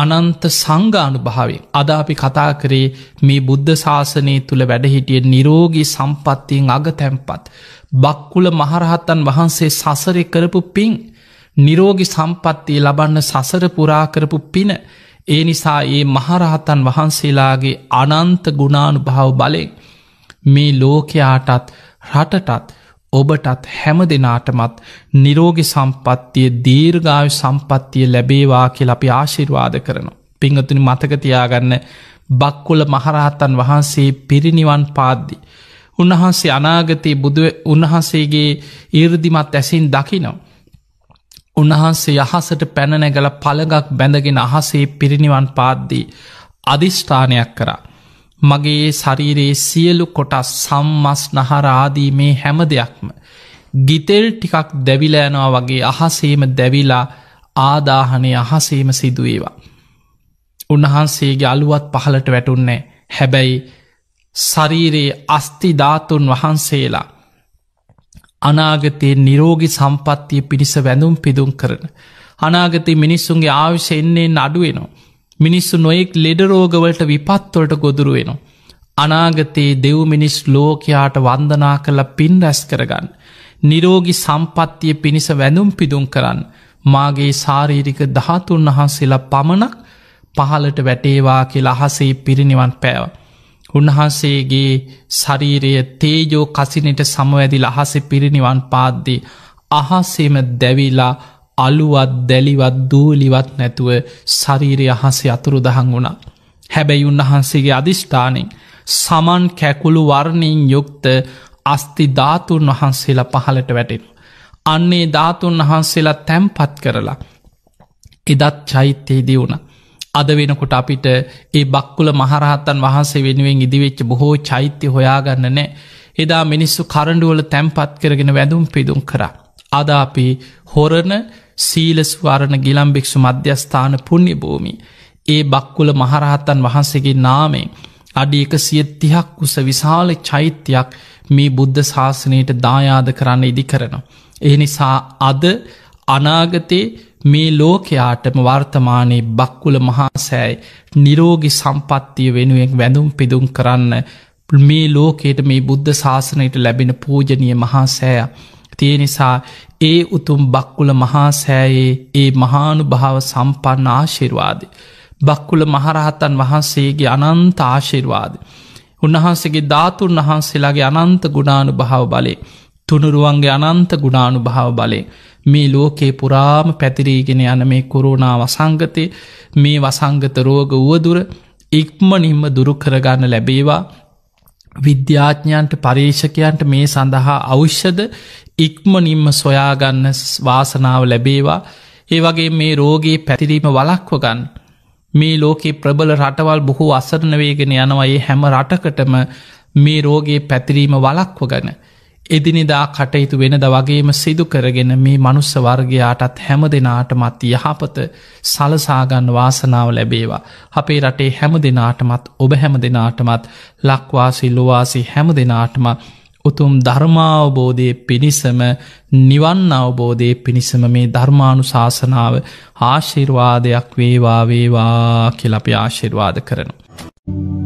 අනන්ත සංගානුභාවෙන් අද අපි කතා කරේ මේ බුද්ධ ශාසනය තුළ වැඩහිටිය නිරෝගී සම්පත්තියෙන් අග තැම්පත්. බක්කුල මහරහත්තන් වහන්සේ සසරය කරපු පින් නිරෝගි සම්පත්තිය ලබන්න සසර පුරාකරපු පින ඒ නිසා ඒ මහරහතන් වහන්සේලාගේ අනන්ත ගුණානුභාව බලෙන් මේ ලෝකයාටත් රටටත් ඔබටත් හැම දෙනාටමත් නිරෝගි සම්පත්තිය දීර්ගාය සම්පත්තිය ලැබේවා කියල අපි ආශිර්වාද කරනවා. පිංහතුනි මතකතියාගන්න බක්කුල මහරහත්තන් වහන්සේ පිරිනිවන් පාද්දි. උන්වහන්සේ අනාගතයේ බුදු උන්වහන්සේගේ ඉර්දිමත් ඇසින් දකිනවා. උන්වහන්සේ යහසට පැනනැගල පළගක් බැඳගෙන අහසේ පිරිනිවන් පාද්දී. අධිෂ්ඨානයක් කරා. මගේ ශරීරයේ සියලු කොටස් සම්මස් නහරාදී මේ හැම දෙයක්ම. ගිතෙල් ටිකක් දැවිලෑනවා වගේ අහසේම දැවිලා ආදාහනය අහසේම සිදුවේවා. උන්වහන්සේගේ අලුවත් පහලට වැටුන්නේ හැබැයි ශරීරයේ අස්තිධාතුන් වහන්සේලා අනාගතයේ නිරෝගි සම්පත්තිය පිණිස වැඳුම් පිදුම් කරන. අනාගත මිනිස්සුන්ගේ ආවිශ එන්නේ අඩුවෙනවා. මිනිස්සු නොයෙක් ලෙඩරෝගවලට විපත්වොලට ගොදුරු වෙනවා. අනාගතයේ දෙව් මිනිස් ලෝකයාට වන්දනා කළ පින් රැස් කරගන්න. නිරෝගි සම්පත්තිය පිණිස වැඳුම් පිදුම් කරන්න. මාගේ සාරීරික දහතුන් වහන්සේලා පමණක් පහලට වැටේවා කියලා අහසේ පිරිනිවන් පෑව. උන්වහන්සේගේ ශරීරය තේජෝ කසිනට සමවැදි අහස පිරිනිවන් පාද්දී අහසේම දැවිලා අලුවත් දැලිවත් දූලිවත් නැතුව ශරීරය අහන්සේ අතුරු දහන් වුණා. හැබැයි උන්වහන්සේගේ අධිෂ්ඨානෙන් සමන් කැකුළු වර්ණයෙන් යුක්ත අස්තිධාතුන් වහන්සේලා පහලට වැටෙන. අන්නේ ධාතුන් වහන්සේලා තැම්පත් කරලා. එදත් චෛත්‍යයේදී වුණ. අද වෙනකොට අපිට ඒ බක්කුල මහරහත්තන් වහන්සේ වෙනුවෙන් ඉදිවෙච්ච බොහෝ චෛත්‍ය හොයාගන්න නෑ. එදා මිනිස්සු කරඩුවල තැම්පත් කරගෙන වැදුම් පිදුම් කරා. අද අපි හොරණ සීලස්වාරණ ගිලම්භික්ෂු මධ්‍යස්ථාන පුුණ්‍ය භූමි. ඒ බක්කුල මහරහත්තන් වහන්සේගේ නාමෙන්. අඩි එක සියත්තිහක් උස විශාල චෛත්‍යයක් මේ බුද්ධ ශාසනයට දායාද කරන්න ඉදි කරනවා. එනිසා අද අනාගතයේ මේ ලෝකයාටම වර්තමානයේ බක්කුල මහාසෑයි නිරෝගි සම්පත්තිය වෙනුවෙන් වැඳුම් පිදුම් කරන්න මේ ලෝකයට මේ බුද්ධ ශාසනයට ලැබෙන පූජනය මහාසෑය තියනිසා ඒ උතුම් බක්කුල මහා සෑයේ ඒ මහානු භාව සම්පන්න ආශිර්වාද. බක්කුල මහරහත්තන් වහන්සේගේ අනන්ත ආශිර්වාද. උන්වහන්සේගේ ධාතුන් වහන්සේලාගේ අනන්ත ගුණානු භාව බලේ. තුනුරුවන්ගේ අනන්ත ගුණානු භාව බලේ මේ ලෝකේ පුරාම පැතිරීගෙන යන මේ කුරුණා වසංගතය මේ වසංගත රෝග වුවදුර ඉක්ම නිම්ම දුරු කරගන්න ලැබේවා විද්‍යාඥයන්ට පර්ේෂකයන්ට මේ සඳහා අෞෂ්‍යද ඉක්මනින්ම සොයාගන්න වාසනාව ලැබේවා ඒ වගේ මේ රෝගයේ පැතිරීම වලක්ව ගන්න මේ ලෝකේ ප්‍රබල රටවල් බොහෝ අසරණවේගෙන යනවයේ හැම රටකටම මේ රෝගයේ පැතිරීම වලක්ව ගන. එදිනිදා කටයුතු වෙනද වගේම සිදු කරගෙන මේ මනුස්ස වර්ගයාටත් හැම දෙනාටමත් යහපත සලසාගන්න වාසනාව ලැබේවා. අපේ රටේ හැම දෙනාටමත් ඔබ හැම දෙනාටමත් ලක්වාසි ලොවාසි හැම දෙනාටමත් උතුම් ධර්මාවබෝධය පිණිසම නිවන් අවබෝධය පිණිසම මේ ධර්මාණු ශාසනාව ආශිර්වාදයක් වේවා වේවා කියලපි ආශිර්වාද කරනු. Thank you.